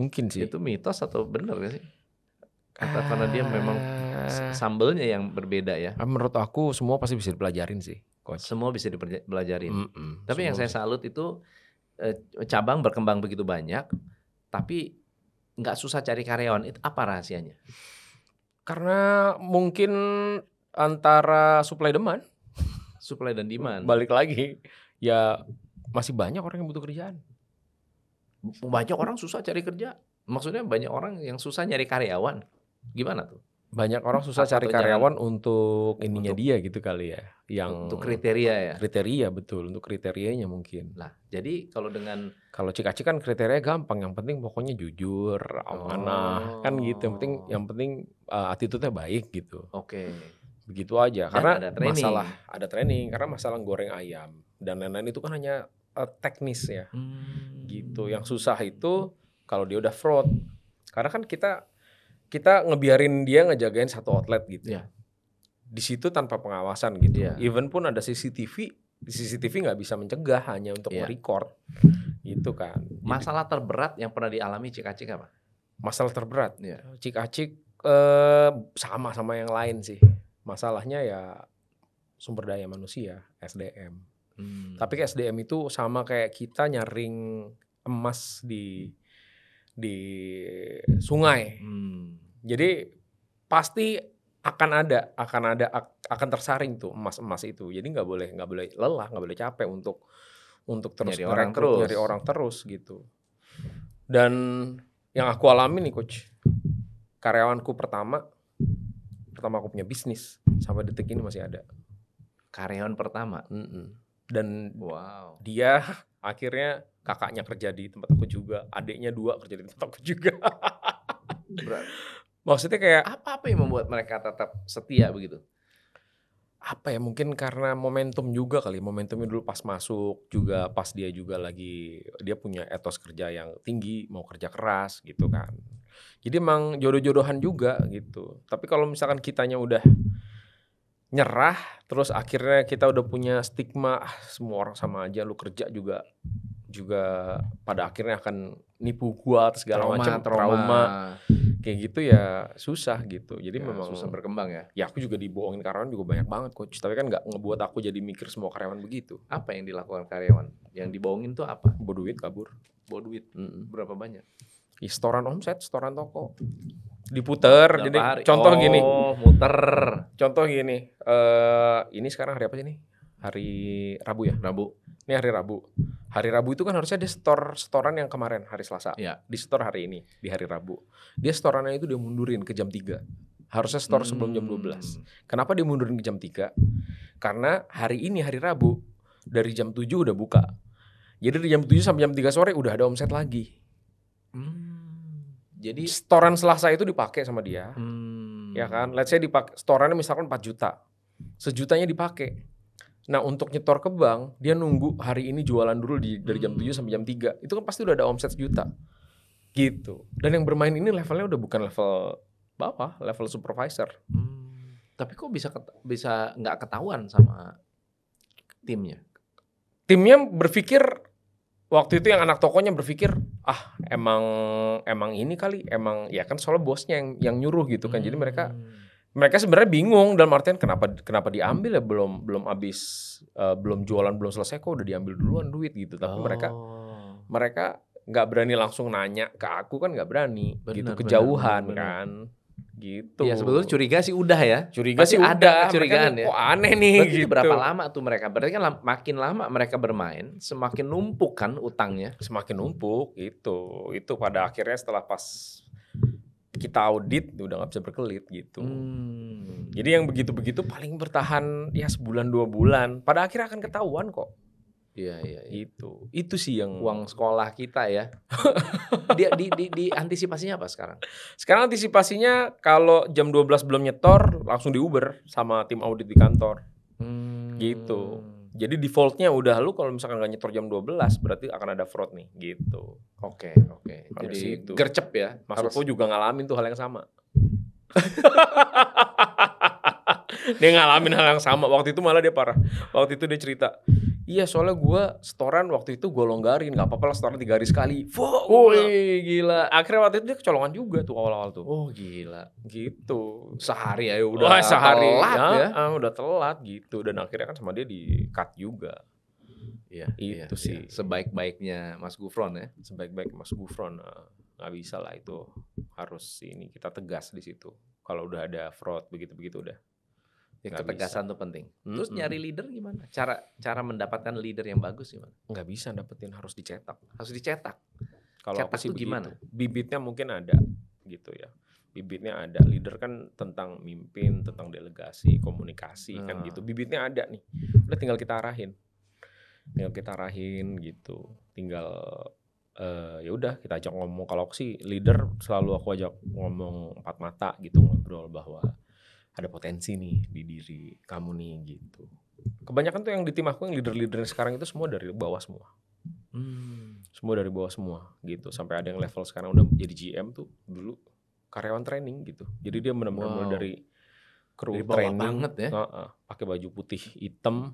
Mungkin sih. Itu mitos atau bener gak sih? Atau karena dia memang ah. sambelnya yang berbeda ya? Ah, menurut aku semua pasti bisa dipelajarin sih. Coach. Semua bisa dipelajarin. Mm -mm, tapi yang saya salut itu eh, cabang berkembang begitu banyak, tapi nggak susah cari karyawan. Itu apa rahasianya? Karena mungkin antara supply demand, supply dan demand. Balik lagi, ya masih banyak orang yang butuh kerjaan. Banyak orang susah cari kerja. Maksudnya banyak orang yang susah nyari karyawan gimana tuh? Banyak orang susah cari karyawan untuk ininya untuk, dia gitu kali ya, yang untuk kriteria ya. Kriteria betul, untuk kriterianya mungkin. Nah, jadi kalau dengan kalau cik kan kriteria gampang, yang penting pokoknya jujur, amanah, oh. kan gitu. Yang penting oh. yang penting uh, attitude-nya baik gitu. Oke. Okay. Begitu aja. Dan karena ada training. masalah ada training karena masalah goreng ayam dan lain-lain itu kan hanya uh, teknis ya. Hmm. Gitu. Yang susah itu kalau dia udah fraud. Karena kan kita kita ngebiarin dia ngejagain satu outlet gitu. Yeah. Di situ tanpa pengawasan gitu. Yeah. Even pun ada CCTV, CCTV nggak bisa mencegah hanya untuk yeah. merecord gitu kan. Masalah terberat yang pernah dialami Cik-acik apa? Masalah terberat. Yeah. Cikacik eh, sama sama yang lain sih. Masalahnya ya sumber daya manusia, SDM. Hmm. Tapi SDM itu sama kayak kita nyaring emas di di sungai. Hmm. Jadi pasti akan ada akan ada akan tersaring tuh emas-emas itu. Jadi nggak boleh nggak boleh lelah, nggak boleh capek untuk untuk terus nyari orang terus, nyari orang terus gitu. Dan yang aku alami nih coach, karyawanku pertama pertama aku punya bisnis sampai detik ini masih ada. Karyawan pertama. Mm -mm. Dan wow. dia [laughs] akhirnya kakaknya kerja di tempat aku juga adiknya dua kerja di tempat aku juga Berat. maksudnya kayak apa apa yang membuat mereka tetap setia begitu apa ya mungkin karena momentum juga kali ya, momentumnya dulu pas masuk juga pas dia juga lagi dia punya etos kerja yang tinggi mau kerja keras gitu kan jadi emang jodoh-jodohan juga gitu tapi kalau misalkan kitanya udah nyerah terus akhirnya kita udah punya stigma ah, semua orang sama aja lu kerja juga juga pada akhirnya akan nipu gua atau segala macam trauma. trauma kayak gitu ya susah gitu jadi ya, memang susah berkembang ya ya aku juga dibohongin karyawan juga banyak banget coach tapi kan nggak ngebuat aku jadi mikir semua karyawan begitu apa yang dilakukan karyawan yang dibohongin tuh apa bawa duit kabur bawa duit mm -mm. berapa banyak ya, omset setoran toko diputer. Jadi hari. contoh oh, gini. muter. Contoh gini. Uh, ini sekarang hari apa sih ini? Hari Rabu ya? Rabu. Ini hari Rabu. Hari Rabu itu kan harusnya dia store setoran yang kemarin hari Selasa. Ya. Di store hari ini di hari Rabu. Dia setorannya itu dia mundurin ke jam 3. Harusnya store hmm. sebelum jam 12. Hmm. Kenapa dia mundurin ke jam 3? Karena hari ini hari Rabu dari jam 7 udah buka. Jadi dari jam 7 sampai jam 3 sore udah ada omset lagi. Hmm. Jadi storan Selasa itu dipakai sama dia. Hmm. Ya kan? Let's say dipakai storannya misalkan 4 juta. Sejutanya dipakai. Nah, untuk nyetor ke bank, dia nunggu hari ini jualan dulu di dari jam hmm. tujuh 7 sampai jam 3. Itu kan pasti udah ada omset sejuta. Gitu. Dan yang bermain ini levelnya udah bukan level apa? level supervisor. Hmm. Tapi kok bisa bisa nggak ketahuan sama timnya? Timnya berpikir waktu itu yang anak tokonya berpikir ah emang emang ini kali emang ya kan soalnya bosnya yang yang nyuruh gitu kan hmm. jadi mereka hmm. mereka sebenarnya bingung dalam artian kenapa kenapa diambil ya belum belum habis uh, belum jualan belum selesai kok udah diambil duluan duit gitu tapi oh. mereka mereka nggak berani langsung nanya ke aku kan nggak berani bener, gitu kejauhan bener, bener. kan Gitu. Ya sebetulnya curiga sih udah ya. Curiga sih ada udah. Kan curigaan ya. Kok aneh nih Berarti gitu. Berapa lama tuh mereka? Berarti kan makin lama mereka bermain, semakin numpuk kan utangnya. Semakin numpuk gitu. Itu pada akhirnya setelah pas kita audit udah gak bisa berkelit gitu. Hmm. Jadi yang begitu-begitu paling bertahan ya sebulan dua bulan. Pada akhirnya akan ketahuan kok. Iya, iya, iya. Itu. Itu sih yang uang sekolah kita ya. [laughs] di, di, di, di antisipasinya apa sekarang? Sekarang antisipasinya kalau jam 12 belum nyetor langsung di Uber sama tim audit di kantor. Hmm. Gitu. Jadi defaultnya udah lu kalau misalkan nggak nyetor jam 12 berarti akan ada fraud nih gitu. Oke, okay, oke. Okay. Jadi itu. gercep ya. Mas Harus... juga ngalamin tuh hal yang sama. [laughs] dia ngalamin hal yang sama. Waktu itu malah dia parah. Waktu itu dia cerita Iya soalnya gue setoran waktu itu gue longgarin nggak apa-apa lah setoran tiga hari sekali. Wow, Woi gila. Akhirnya waktu itu dia kecolongan juga tuh awal-awal tuh. Oh gila. Gitu. Sehari ayo ya, ya udah Wah, sehari telat ya. ya. Uh, udah telat gitu dan akhirnya kan sama dia di cut juga. Iya. iya itu iya, sih. Iya. Sebaik-baiknya Mas Gufron ya. Sebaik-baik Mas Gufron nggak Gak bisa lah itu harus ini kita tegas di situ. Kalau udah ada fraud begitu-begitu udah Ya, gak ketegasan itu tuh penting. Terus nyari leader gimana? Cara cara mendapatkan leader yang bagus gimana? Nggak bisa dapetin harus dicetak. Harus dicetak. Kalau apa sih gimana? Bibitnya mungkin ada gitu ya. Bibitnya ada. Leader kan tentang mimpin, tentang delegasi, komunikasi hmm. kan ah. gitu. Bibitnya ada nih. Udah tinggal kita arahin. Tinggal kita arahin gitu. Tinggal uh, ya udah kita ajak ngomong kalau sih leader selalu aku ajak ngomong empat mata gitu ngobrol bahwa ada potensi nih di diri kamu nih gitu. Kebanyakan tuh yang di tim aku yang leader-leadernya sekarang itu semua dari bawah semua. Hmm. Semua dari bawah semua gitu. Sampai ada yang level sekarang udah jadi GM tuh dulu karyawan training gitu. Jadi dia benar-benar wow. dari kru dari training banget ya. Uh, uh, pakai baju putih hitam,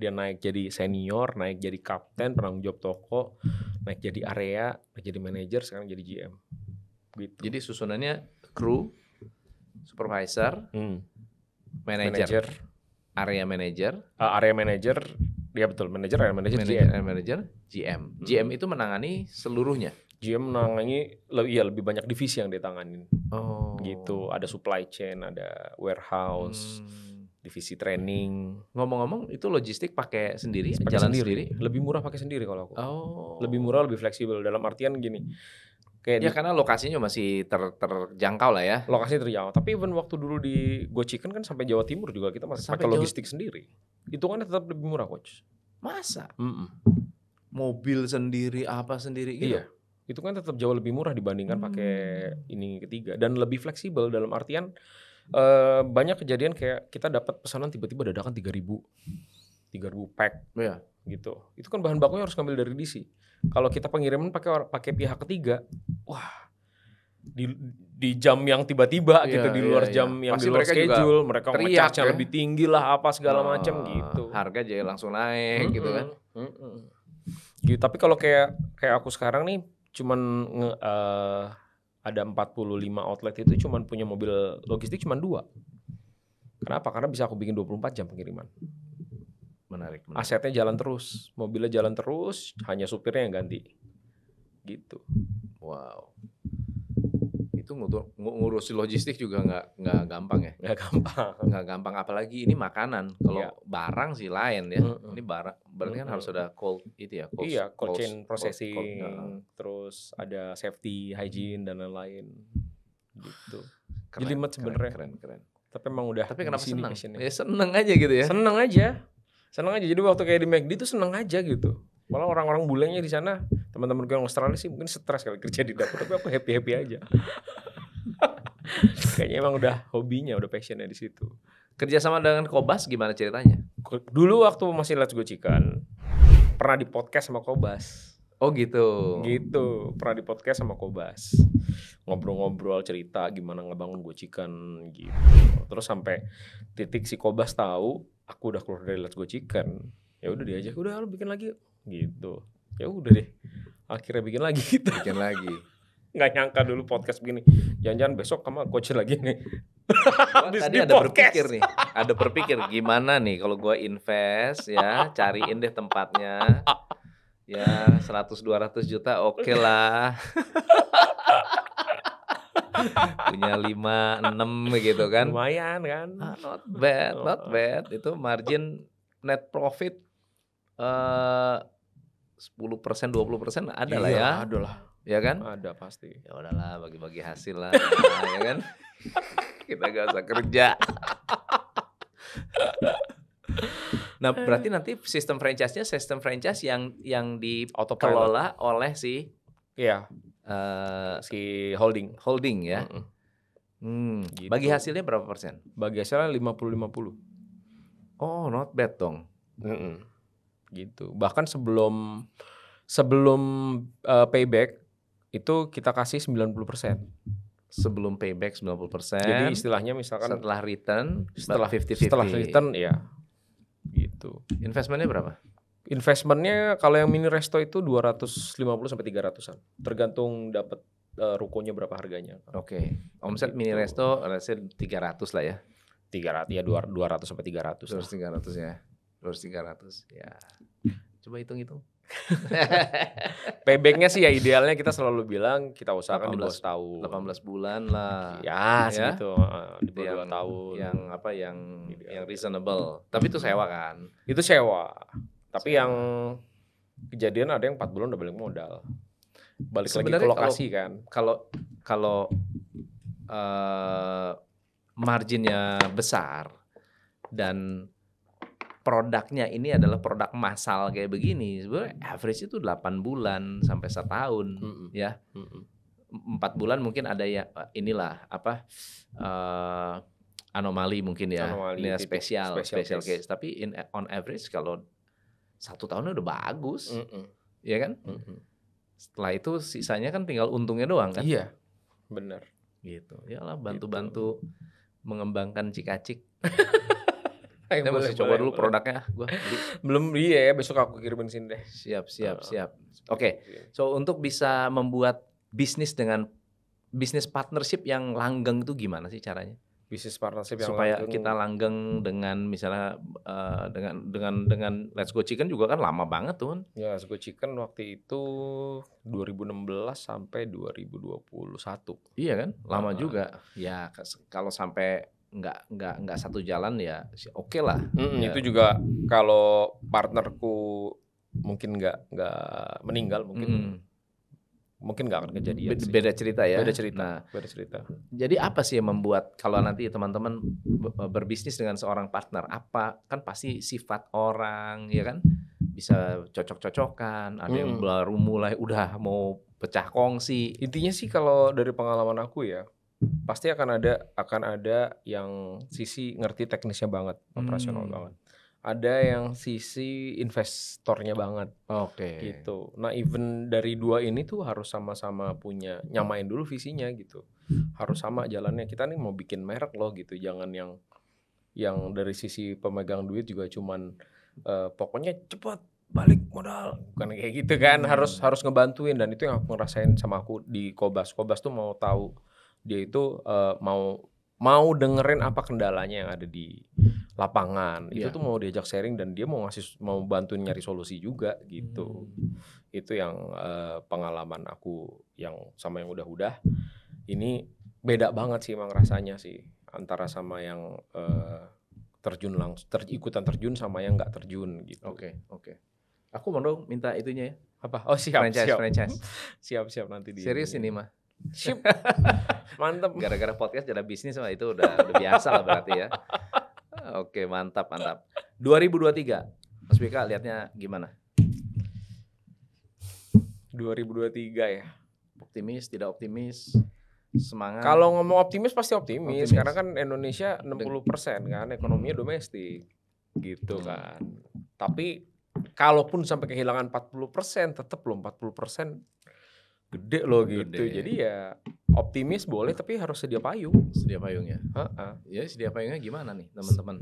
dia naik jadi senior, naik jadi kapten, penanggung jawab toko, naik jadi area, naik jadi manajer, sekarang jadi GM. Gitu. Jadi susunannya kru supervisor, hmm. manager, manager, area manager, uh, area manager, dia ya betul manager, area manager, manager GM. Area manager, GM. Hmm. GM itu menangani seluruhnya. GM menangani lebih ya lebih banyak divisi yang ditangani, Oh. Gitu, ada supply chain, ada warehouse, hmm. divisi training. Ngomong-ngomong itu logistik pakai sendiri, pake jalan sendiri. sendiri. Lebih murah pakai sendiri kalau aku. Oh. Lebih murah, lebih fleksibel dalam artian gini Kayak ya karena lokasinya masih ter, terjangkau lah ya. Lokasi terjangkau. Tapi even waktu dulu di Go kan sampai Jawa Timur juga kita masih sampai pakai logistik sendiri. Itu kan tetap lebih murah coach. Masa? Mm -mm. Mobil sendiri apa sendiri gitu. Iya. Itu kan tetap jauh lebih murah dibandingkan hmm. pakai ini ketiga dan lebih fleksibel dalam artian uh, banyak kejadian kayak kita dapat pesanan tiba-tiba dadakan 3000 3000 pack. Iya. Yeah. Gitu. Itu kan bahan bakunya harus ngambil dari DC kalau kita pengiriman pakai pakai pihak ketiga, wah di di jam yang tiba-tiba yeah, gitu di iya, luar yeah, jam yeah. yang Pasti di luar mereka schedule mereka teriak ya? lebih tinggi lah apa segala oh, macam gitu harga jadi langsung naik mm -hmm. gitu kan mm -mm. gitu tapi kalau kayak kayak aku sekarang nih cuman nge, uh, ada 45 outlet itu cuman punya mobil logistik cuman dua kenapa karena bisa aku bikin 24 jam pengiriman menarik, menarik. Asetnya jalan terus, mobilnya jalan terus, hanya supirnya yang ganti. Gitu. Wow. Itu ngutur, ngurusi logistik juga nggak nggak gampang ya? Nggak gampang. Nggak gampang. Apalagi ini makanan. Kalau ya. barang sih lain ya. Mm hmm Ini barang berarti kan mm hmm harus ada cold itu ya. Cold, iya, cold, cold chain processing, cold, cold, uh, nah. terus ada safety, hygiene dan lain-lain. Gitu. Keren, keren, sebenarnya. Keren, keren. Tapi emang udah Tapi kenapa seneng? Ya seneng aja gitu ya. Seneng aja seneng aja jadi waktu kayak di McD itu seneng aja gitu malah orang-orang bulenya di sana teman-teman gue yang Australia sih mungkin stres kali kerja di dapur tapi aku happy happy aja [laughs] kayaknya emang udah hobinya udah passionnya di situ kerja sama dengan Kobas gimana ceritanya dulu waktu masih Let's Go Chicken pernah di podcast sama Kobas Oh gitu. Gitu, pernah di podcast sama Kobas. Ngobrol-ngobrol cerita gimana ngebangun gocikan gitu. Terus sampai titik si Kobas tahu aku udah keluar dari Let's Go Chicken ya udah diajak udah lu bikin lagi gitu ya udah deh akhirnya bikin lagi gitu. [laughs] bikin lagi nggak nyangka dulu podcast begini jangan-jangan besok kamu coach lagi nih Habis tadi ada podcast. berpikir nih ada berpikir gimana nih kalau gue invest ya cariin deh tempatnya [laughs] ya 100 200 juta oke okay lah [laughs] punya lima enam gitu kan lumayan kan ah, not bad not oh. bad itu margin net profit eh, sepuluh persen dua puluh persen ada lah iya, ya ada lah ya kan ada pasti ya udahlah bagi-bagi hasil lah [laughs] ya kan kita gak usah kerja [laughs] nah berarti nanti sistem franchise-nya sistem franchise yang yang dikelola oleh si Iya uh, si holding holding ya mm -hmm. Hmm, gitu. bagi hasilnya berapa persen bagi hasilnya 50 50 oh not bad dong mm -hmm. gitu bahkan sebelum sebelum uh, payback itu kita kasih 90 persen sebelum payback 90 persen jadi istilahnya misalkan setelah return setelah 50 /50. setelah return ya gitu investmentnya berapa Investmentnya kalau yang mini resto itu 250 sampai 300-an. Tergantung dapat uh, rukonya berapa harganya. Oke. Okay. Omset gitu. mini resto rasanya 300 lah ya. 300 ya 200 sampai 300. 200 300 ya. 200 300 ya. Coba hitung-hitung. [laughs] Paybacknya sih ya idealnya kita selalu bilang kita usahakan 18, di bawah tahun. 18 bulan lah. Ya, ya? segitu. Eh, di bawah yang, tahun. Yang apa yang Ideal. yang reasonable. Tapi itu sewa kan? Itu sewa. Tapi yang kejadian ada yang 4 bulan udah balik modal. Balik Sebenarnya lagi ke lokasi kalau, kan. Kalau kalau uh, marginnya besar dan produknya ini adalah produk massal kayak begini sebenarnya average itu 8 bulan sampai setahun mm -mm. ya empat bulan mungkin ada ya inilah apa uh, anomali mungkin ya anomali, ini spesial spesial case. case tapi in on average kalau satu tahunnya udah bagus, mm -mm. ya kan? Mm -mm. Setelah itu sisanya kan tinggal untungnya doang kan? Iya, benar. Gitu, ya lah gitu. bantu-bantu gitu. mengembangkan cikacik. [laughs] Kita Saya coba dulu boleh. produknya, gua [laughs] belum iya ya besok aku kirimin sini deh. Siap, siap, uh, siap. Oke, okay. Iya. so untuk bisa membuat bisnis dengan bisnis partnership yang langgeng itu gimana sih caranya? bisnis partnership yang supaya langgeng. kita langgeng dengan misalnya uh, dengan dengan dengan Let's Go Chicken juga kan lama banget tuh. Ya, Let's Go Chicken waktu itu 2016 sampai 2021. Iya kan? Lama nah. juga. Ya kalau sampai nggak nggak nggak satu jalan ya oke okay lah. Mm, ya. Itu juga kalau partnerku mungkin nggak nggak meninggal mungkin mm mungkin gak akan kejadian beda, sih. beda cerita ya beda cerita nah, beda cerita jadi apa sih yang membuat kalau nanti teman-teman e, berbisnis dengan seorang partner apa kan pasti sifat orang ya kan bisa cocok-cocokan ada hmm. yang baru mulai udah mau pecah kongsi intinya sih kalau dari pengalaman aku ya pasti akan ada akan ada yang sisi ngerti teknisnya banget hmm. operasional banget ada yang sisi investornya banget. Oke. Okay. Gitu. Nah, even dari dua ini tuh harus sama-sama punya nyamain dulu visinya gitu. Harus sama jalannya. Kita nih mau bikin merek loh gitu. Jangan yang yang dari sisi pemegang duit juga cuman uh, pokoknya cepat balik modal bukan kayak gitu kan hmm. harus harus ngebantuin dan itu yang aku ngerasain sama aku di Kobas Kobas tuh mau tahu dia itu uh, mau mau dengerin apa kendalanya yang ada di lapangan yeah. itu iya. tuh mau diajak sharing dan dia mau ngasih mau bantuin nyari solusi juga gitu hmm. itu yang uh, pengalaman aku yang sama yang udah-udah ini beda banget sih emang rasanya sih antara sama yang uh, terjun langsung ter, ikutan terjun sama yang nggak terjun gitu oke okay, oke okay. aku mau dong minta itunya ya apa oh siap franchise siap. franchise [laughs] siap siap nanti di serius ini mah Sip. [laughs] mantap. Gara-gara podcast jadi bisnis sama itu udah, udah biasa lah berarti ya. Oke, mantap, mantap. 2023. Mas Bika lihatnya gimana? 2023 ya. Optimis, tidak optimis? semangat. Kalau ngomong optimis pasti optimis, optimis. karena kan Indonesia 60% kan ekonominya hmm. domestik. Gitu hmm. kan. Tapi kalaupun sampai kehilangan 40% tetap belum 40% gede loh hmm, gitu. gede. gitu. Jadi ya optimis boleh tapi harus sedia payung. Sedia payungnya. Heeh. Ya sedia payungnya gimana nih teman-teman?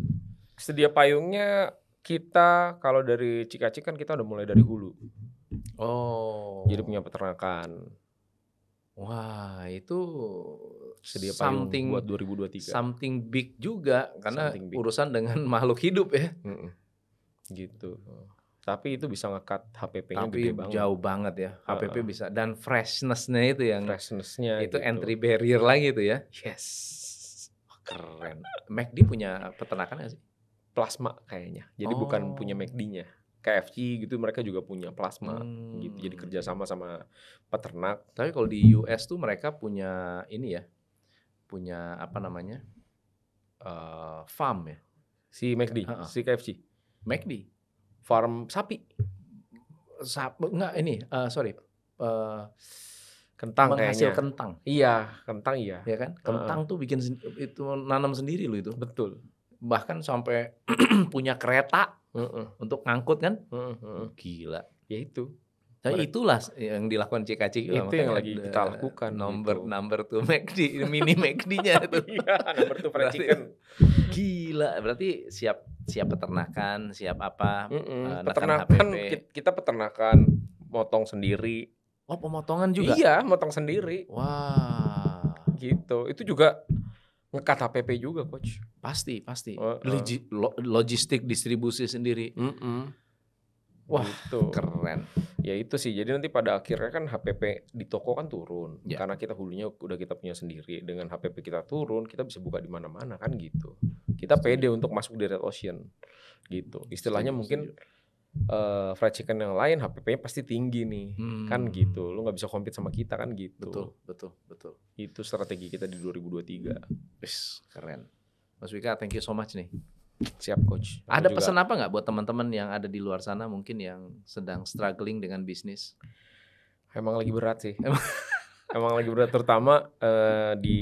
Sedia payungnya kita kalau dari Cikacik kan kita udah mulai dari hulu. Oh. Jadi punya peternakan. Wah, itu sedia payung something, buat 2023. Something big juga karena big. urusan dengan [laughs] makhluk hidup ya. Mm -mm. Gitu. Oh tapi itu bisa ngekat HPP-nya gede banget. jauh banget ya. HPP uh -huh. bisa dan freshness-nya itu yang freshness-nya itu gitu. entry barrier lagi itu ya. Yes. Keren. McD punya peternakan gak sih? Plasma kayaknya. Jadi oh. bukan punya oh. McD-nya. KFC gitu mereka juga punya plasma hmm. gitu. Jadi kerja hmm. sama sama peternak. Tapi kalau di US tuh mereka punya ini ya. Punya apa namanya? Uh, farm ya. Si McD, uh -huh. si KFC. McD farm sapi. Sap, enggak ini, uh, sorry. Uh, kentang menghasil kayaknya. kentang. Iya, kentang iya. Iya kan? Kentang uh. tuh bikin itu nanam sendiri loh itu. Betul. Bahkan sampai [clears throat] punya kereta uh -uh. untuk ngangkut kan? Uh -uh. Gila. Ya itu. Tapi Mereka. itulah yang dilakukan CKC Itu Makanya yang lagi kita lakukan. Number gitu. number [laughs] tuh McD, mini McD-nya itu Iya, number tuh fried chicken. Gila, berarti siap siap peternakan, siap apa? Mm -mm. Uh, peternakan HPP. kita peternakan motong sendiri. Oh, pemotongan juga? Iya, motong sendiri. Wah. Wow. Gitu. Itu juga ngekat HPP juga, coach. Pasti, pasti. Uh, uh. Logistik distribusi sendiri. Mm -mm Wah, gitu. keren. Ya itu sih. Jadi nanti pada akhirnya kan HPP di toko kan turun. Ya. Karena kita hulunya udah kita punya sendiri. Dengan HPP kita turun, kita bisa buka di mana-mana kan gitu. Kita pede untuk masuk di Red Ocean. Gitu. Istilahnya mungkin uh, fried chicken yang lain HPP-nya pasti tinggi nih. Hmm. Kan gitu. Lu nggak bisa compete sama kita kan gitu. Betul, betul, betul. Itu strategi kita di 2023. Wis, keren. Mas Wika, thank you so much nih. Siap coach. Ada juga. pesan apa nggak buat teman-teman yang ada di luar sana mungkin yang sedang struggling dengan bisnis? Emang lagi berat sih. Emang, lagi berat terutama uh, di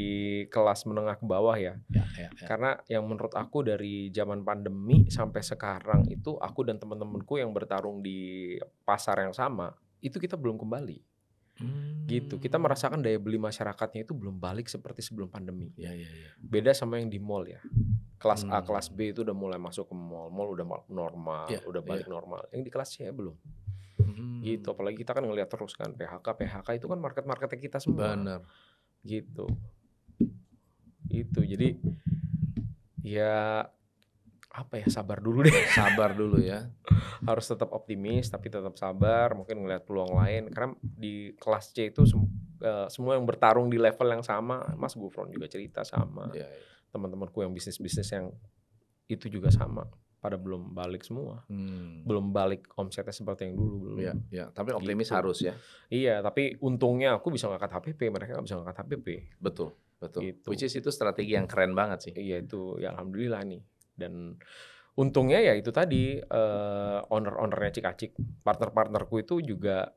kelas menengah ke bawah ya. Ya, ya, ya. Karena yang menurut aku dari zaman pandemi sampai sekarang itu aku dan teman-temanku yang bertarung di pasar yang sama itu kita belum kembali Hmm. Gitu. Kita hmm. merasakan daya beli masyarakatnya itu belum balik seperti sebelum pandemi. Ya, ya, ya. Beda sama yang di mall ya. Kelas hmm. A, kelas B itu udah mulai masuk ke mall. Mall udah normal, ya, udah balik ya. normal. Yang di kelas C ya belum. Hmm. Gitu. Apalagi kita kan ngelihat terus kan PHK, PHK itu kan market-marketnya kita semua. Benar. Gitu. Itu. Jadi ya apa ya sabar dulu deh [laughs] sabar dulu ya harus tetap optimis tapi tetap sabar mungkin ngelihat peluang lain karena di kelas C itu sem uh, semua yang bertarung di level yang sama Mas Gufron juga cerita sama ya, ya. teman-temanku yang bisnis bisnis yang itu juga sama pada belum balik semua hmm. belum balik omsetnya seperti yang dulu belum ya, ya. tapi gitu. optimis gitu. harus ya iya tapi untungnya aku bisa ngangkat HPP mereka nggak bisa ngangkat HPP betul betul gitu. which is itu strategi yang keren banget sih iya itu ya alhamdulillah nih dan untungnya ya itu tadi uh, owner-ownernya cik-acik partner-partnerku itu juga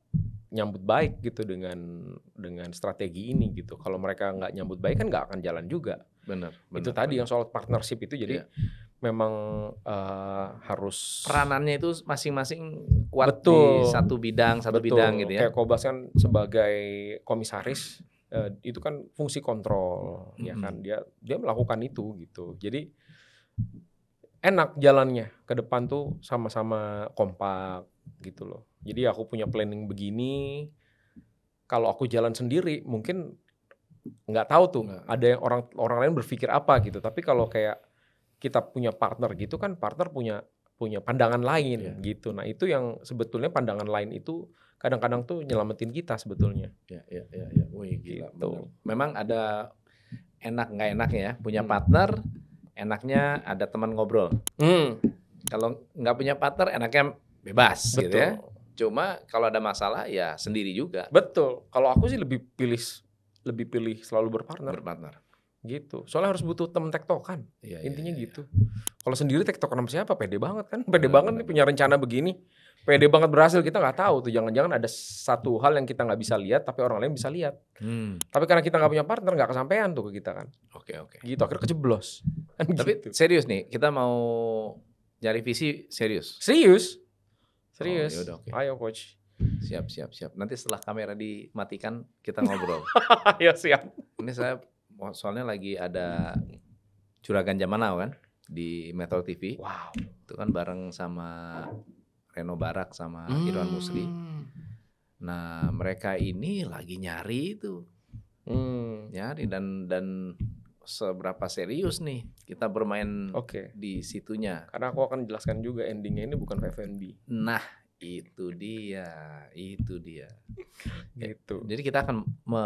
nyambut baik gitu dengan dengan strategi ini gitu kalau mereka nggak nyambut baik kan nggak akan jalan juga benar itu tadi bener. yang soal partnership itu jadi yeah. memang uh, harus peranannya itu masing-masing kuat betul, di satu bidang satu betul. bidang gitu ya kayak Kobas kan sebagai komisaris uh, itu kan fungsi kontrol mm -hmm. ya kan dia dia melakukan itu gitu jadi enak jalannya ke depan tuh sama-sama kompak gitu loh. Jadi aku punya planning begini. Kalau aku jalan sendiri mungkin nggak tahu tuh nggak. ada yang orang orang lain berpikir apa gitu. Tapi kalau kayak kita punya partner gitu kan partner punya punya pandangan lain yeah. gitu. Nah itu yang sebetulnya pandangan lain itu kadang-kadang tuh nyelamatin kita sebetulnya. Ya ya ya ya. Wih gila. Gitu. Bener. Memang ada enak nggak enak ya punya hmm. partner enaknya ada teman ngobrol. Hmm. Kalau nggak punya partner, enaknya bebas Betul. gitu ya. Cuma kalau ada masalah ya sendiri juga. Betul. Kalau aku sih lebih pilih lebih pilih selalu berpartner. Berpartner. Gitu. Soalnya harus butuh temen tektokan. Iya, iya Intinya iya, iya. gitu. Iya. Kalau sendiri tektokan sama siapa? Pede banget kan? Pede nah, banget nih punya rencana begini pede banget berhasil kita nggak tahu tuh jangan-jangan ada satu hal yang kita nggak bisa lihat tapi orang lain bisa lihat hmm. tapi karena kita nggak punya partner nggak kesampaian tuh ke kita kan oke okay, oke okay. gitu akhirnya kejeblos [laughs] kan tapi gitu. serius nih kita mau nyari visi serius serius serius oh, yaudah, okay. ayo coach siap siap siap nanti setelah kamera dimatikan kita [laughs] ngobrol ya siap ini saya soalnya lagi ada curagan zaman now kan di Metro TV wow itu kan bareng sama Reno Barak sama hmm. Irwan Musli. Hmm. Nah mereka ini lagi nyari itu, hmm. nyari dan dan seberapa serius nih kita bermain okay. di situnya. Karena aku akan jelaskan juga endingnya ini bukan FNB. Nah itu dia, itu dia. [laughs] gitu. Jadi kita akan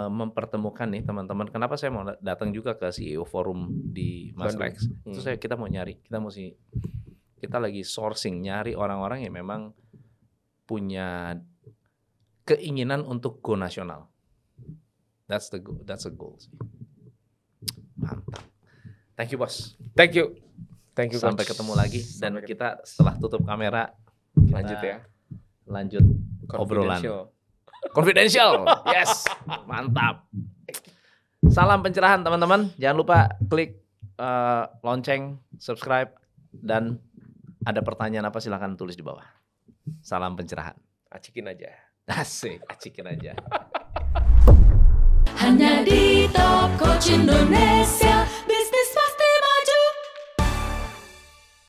mempertemukan nih teman-teman. Kenapa saya mau datang juga ke CEO Forum di Mas Lex? Rex? Itu saya hmm. kita mau nyari, kita mau sih kita lagi sourcing nyari orang-orang yang memang punya keinginan untuk go nasional. That's the goal. That's the goal. Mantap. Thank you bos. Thank you. Thank you. Sampai coach. ketemu lagi dan Sampai kita setelah tutup kamera lanjut ya. Lanjut obrolan. Confidential. yes. Mantap. Salam pencerahan teman-teman. Jangan lupa klik uh, lonceng, subscribe dan ada pertanyaan apa silahkan tulis di bawah. Salam pencerahan. Acikin aja. Asik, acikin aja. Hanya di Top Indonesia.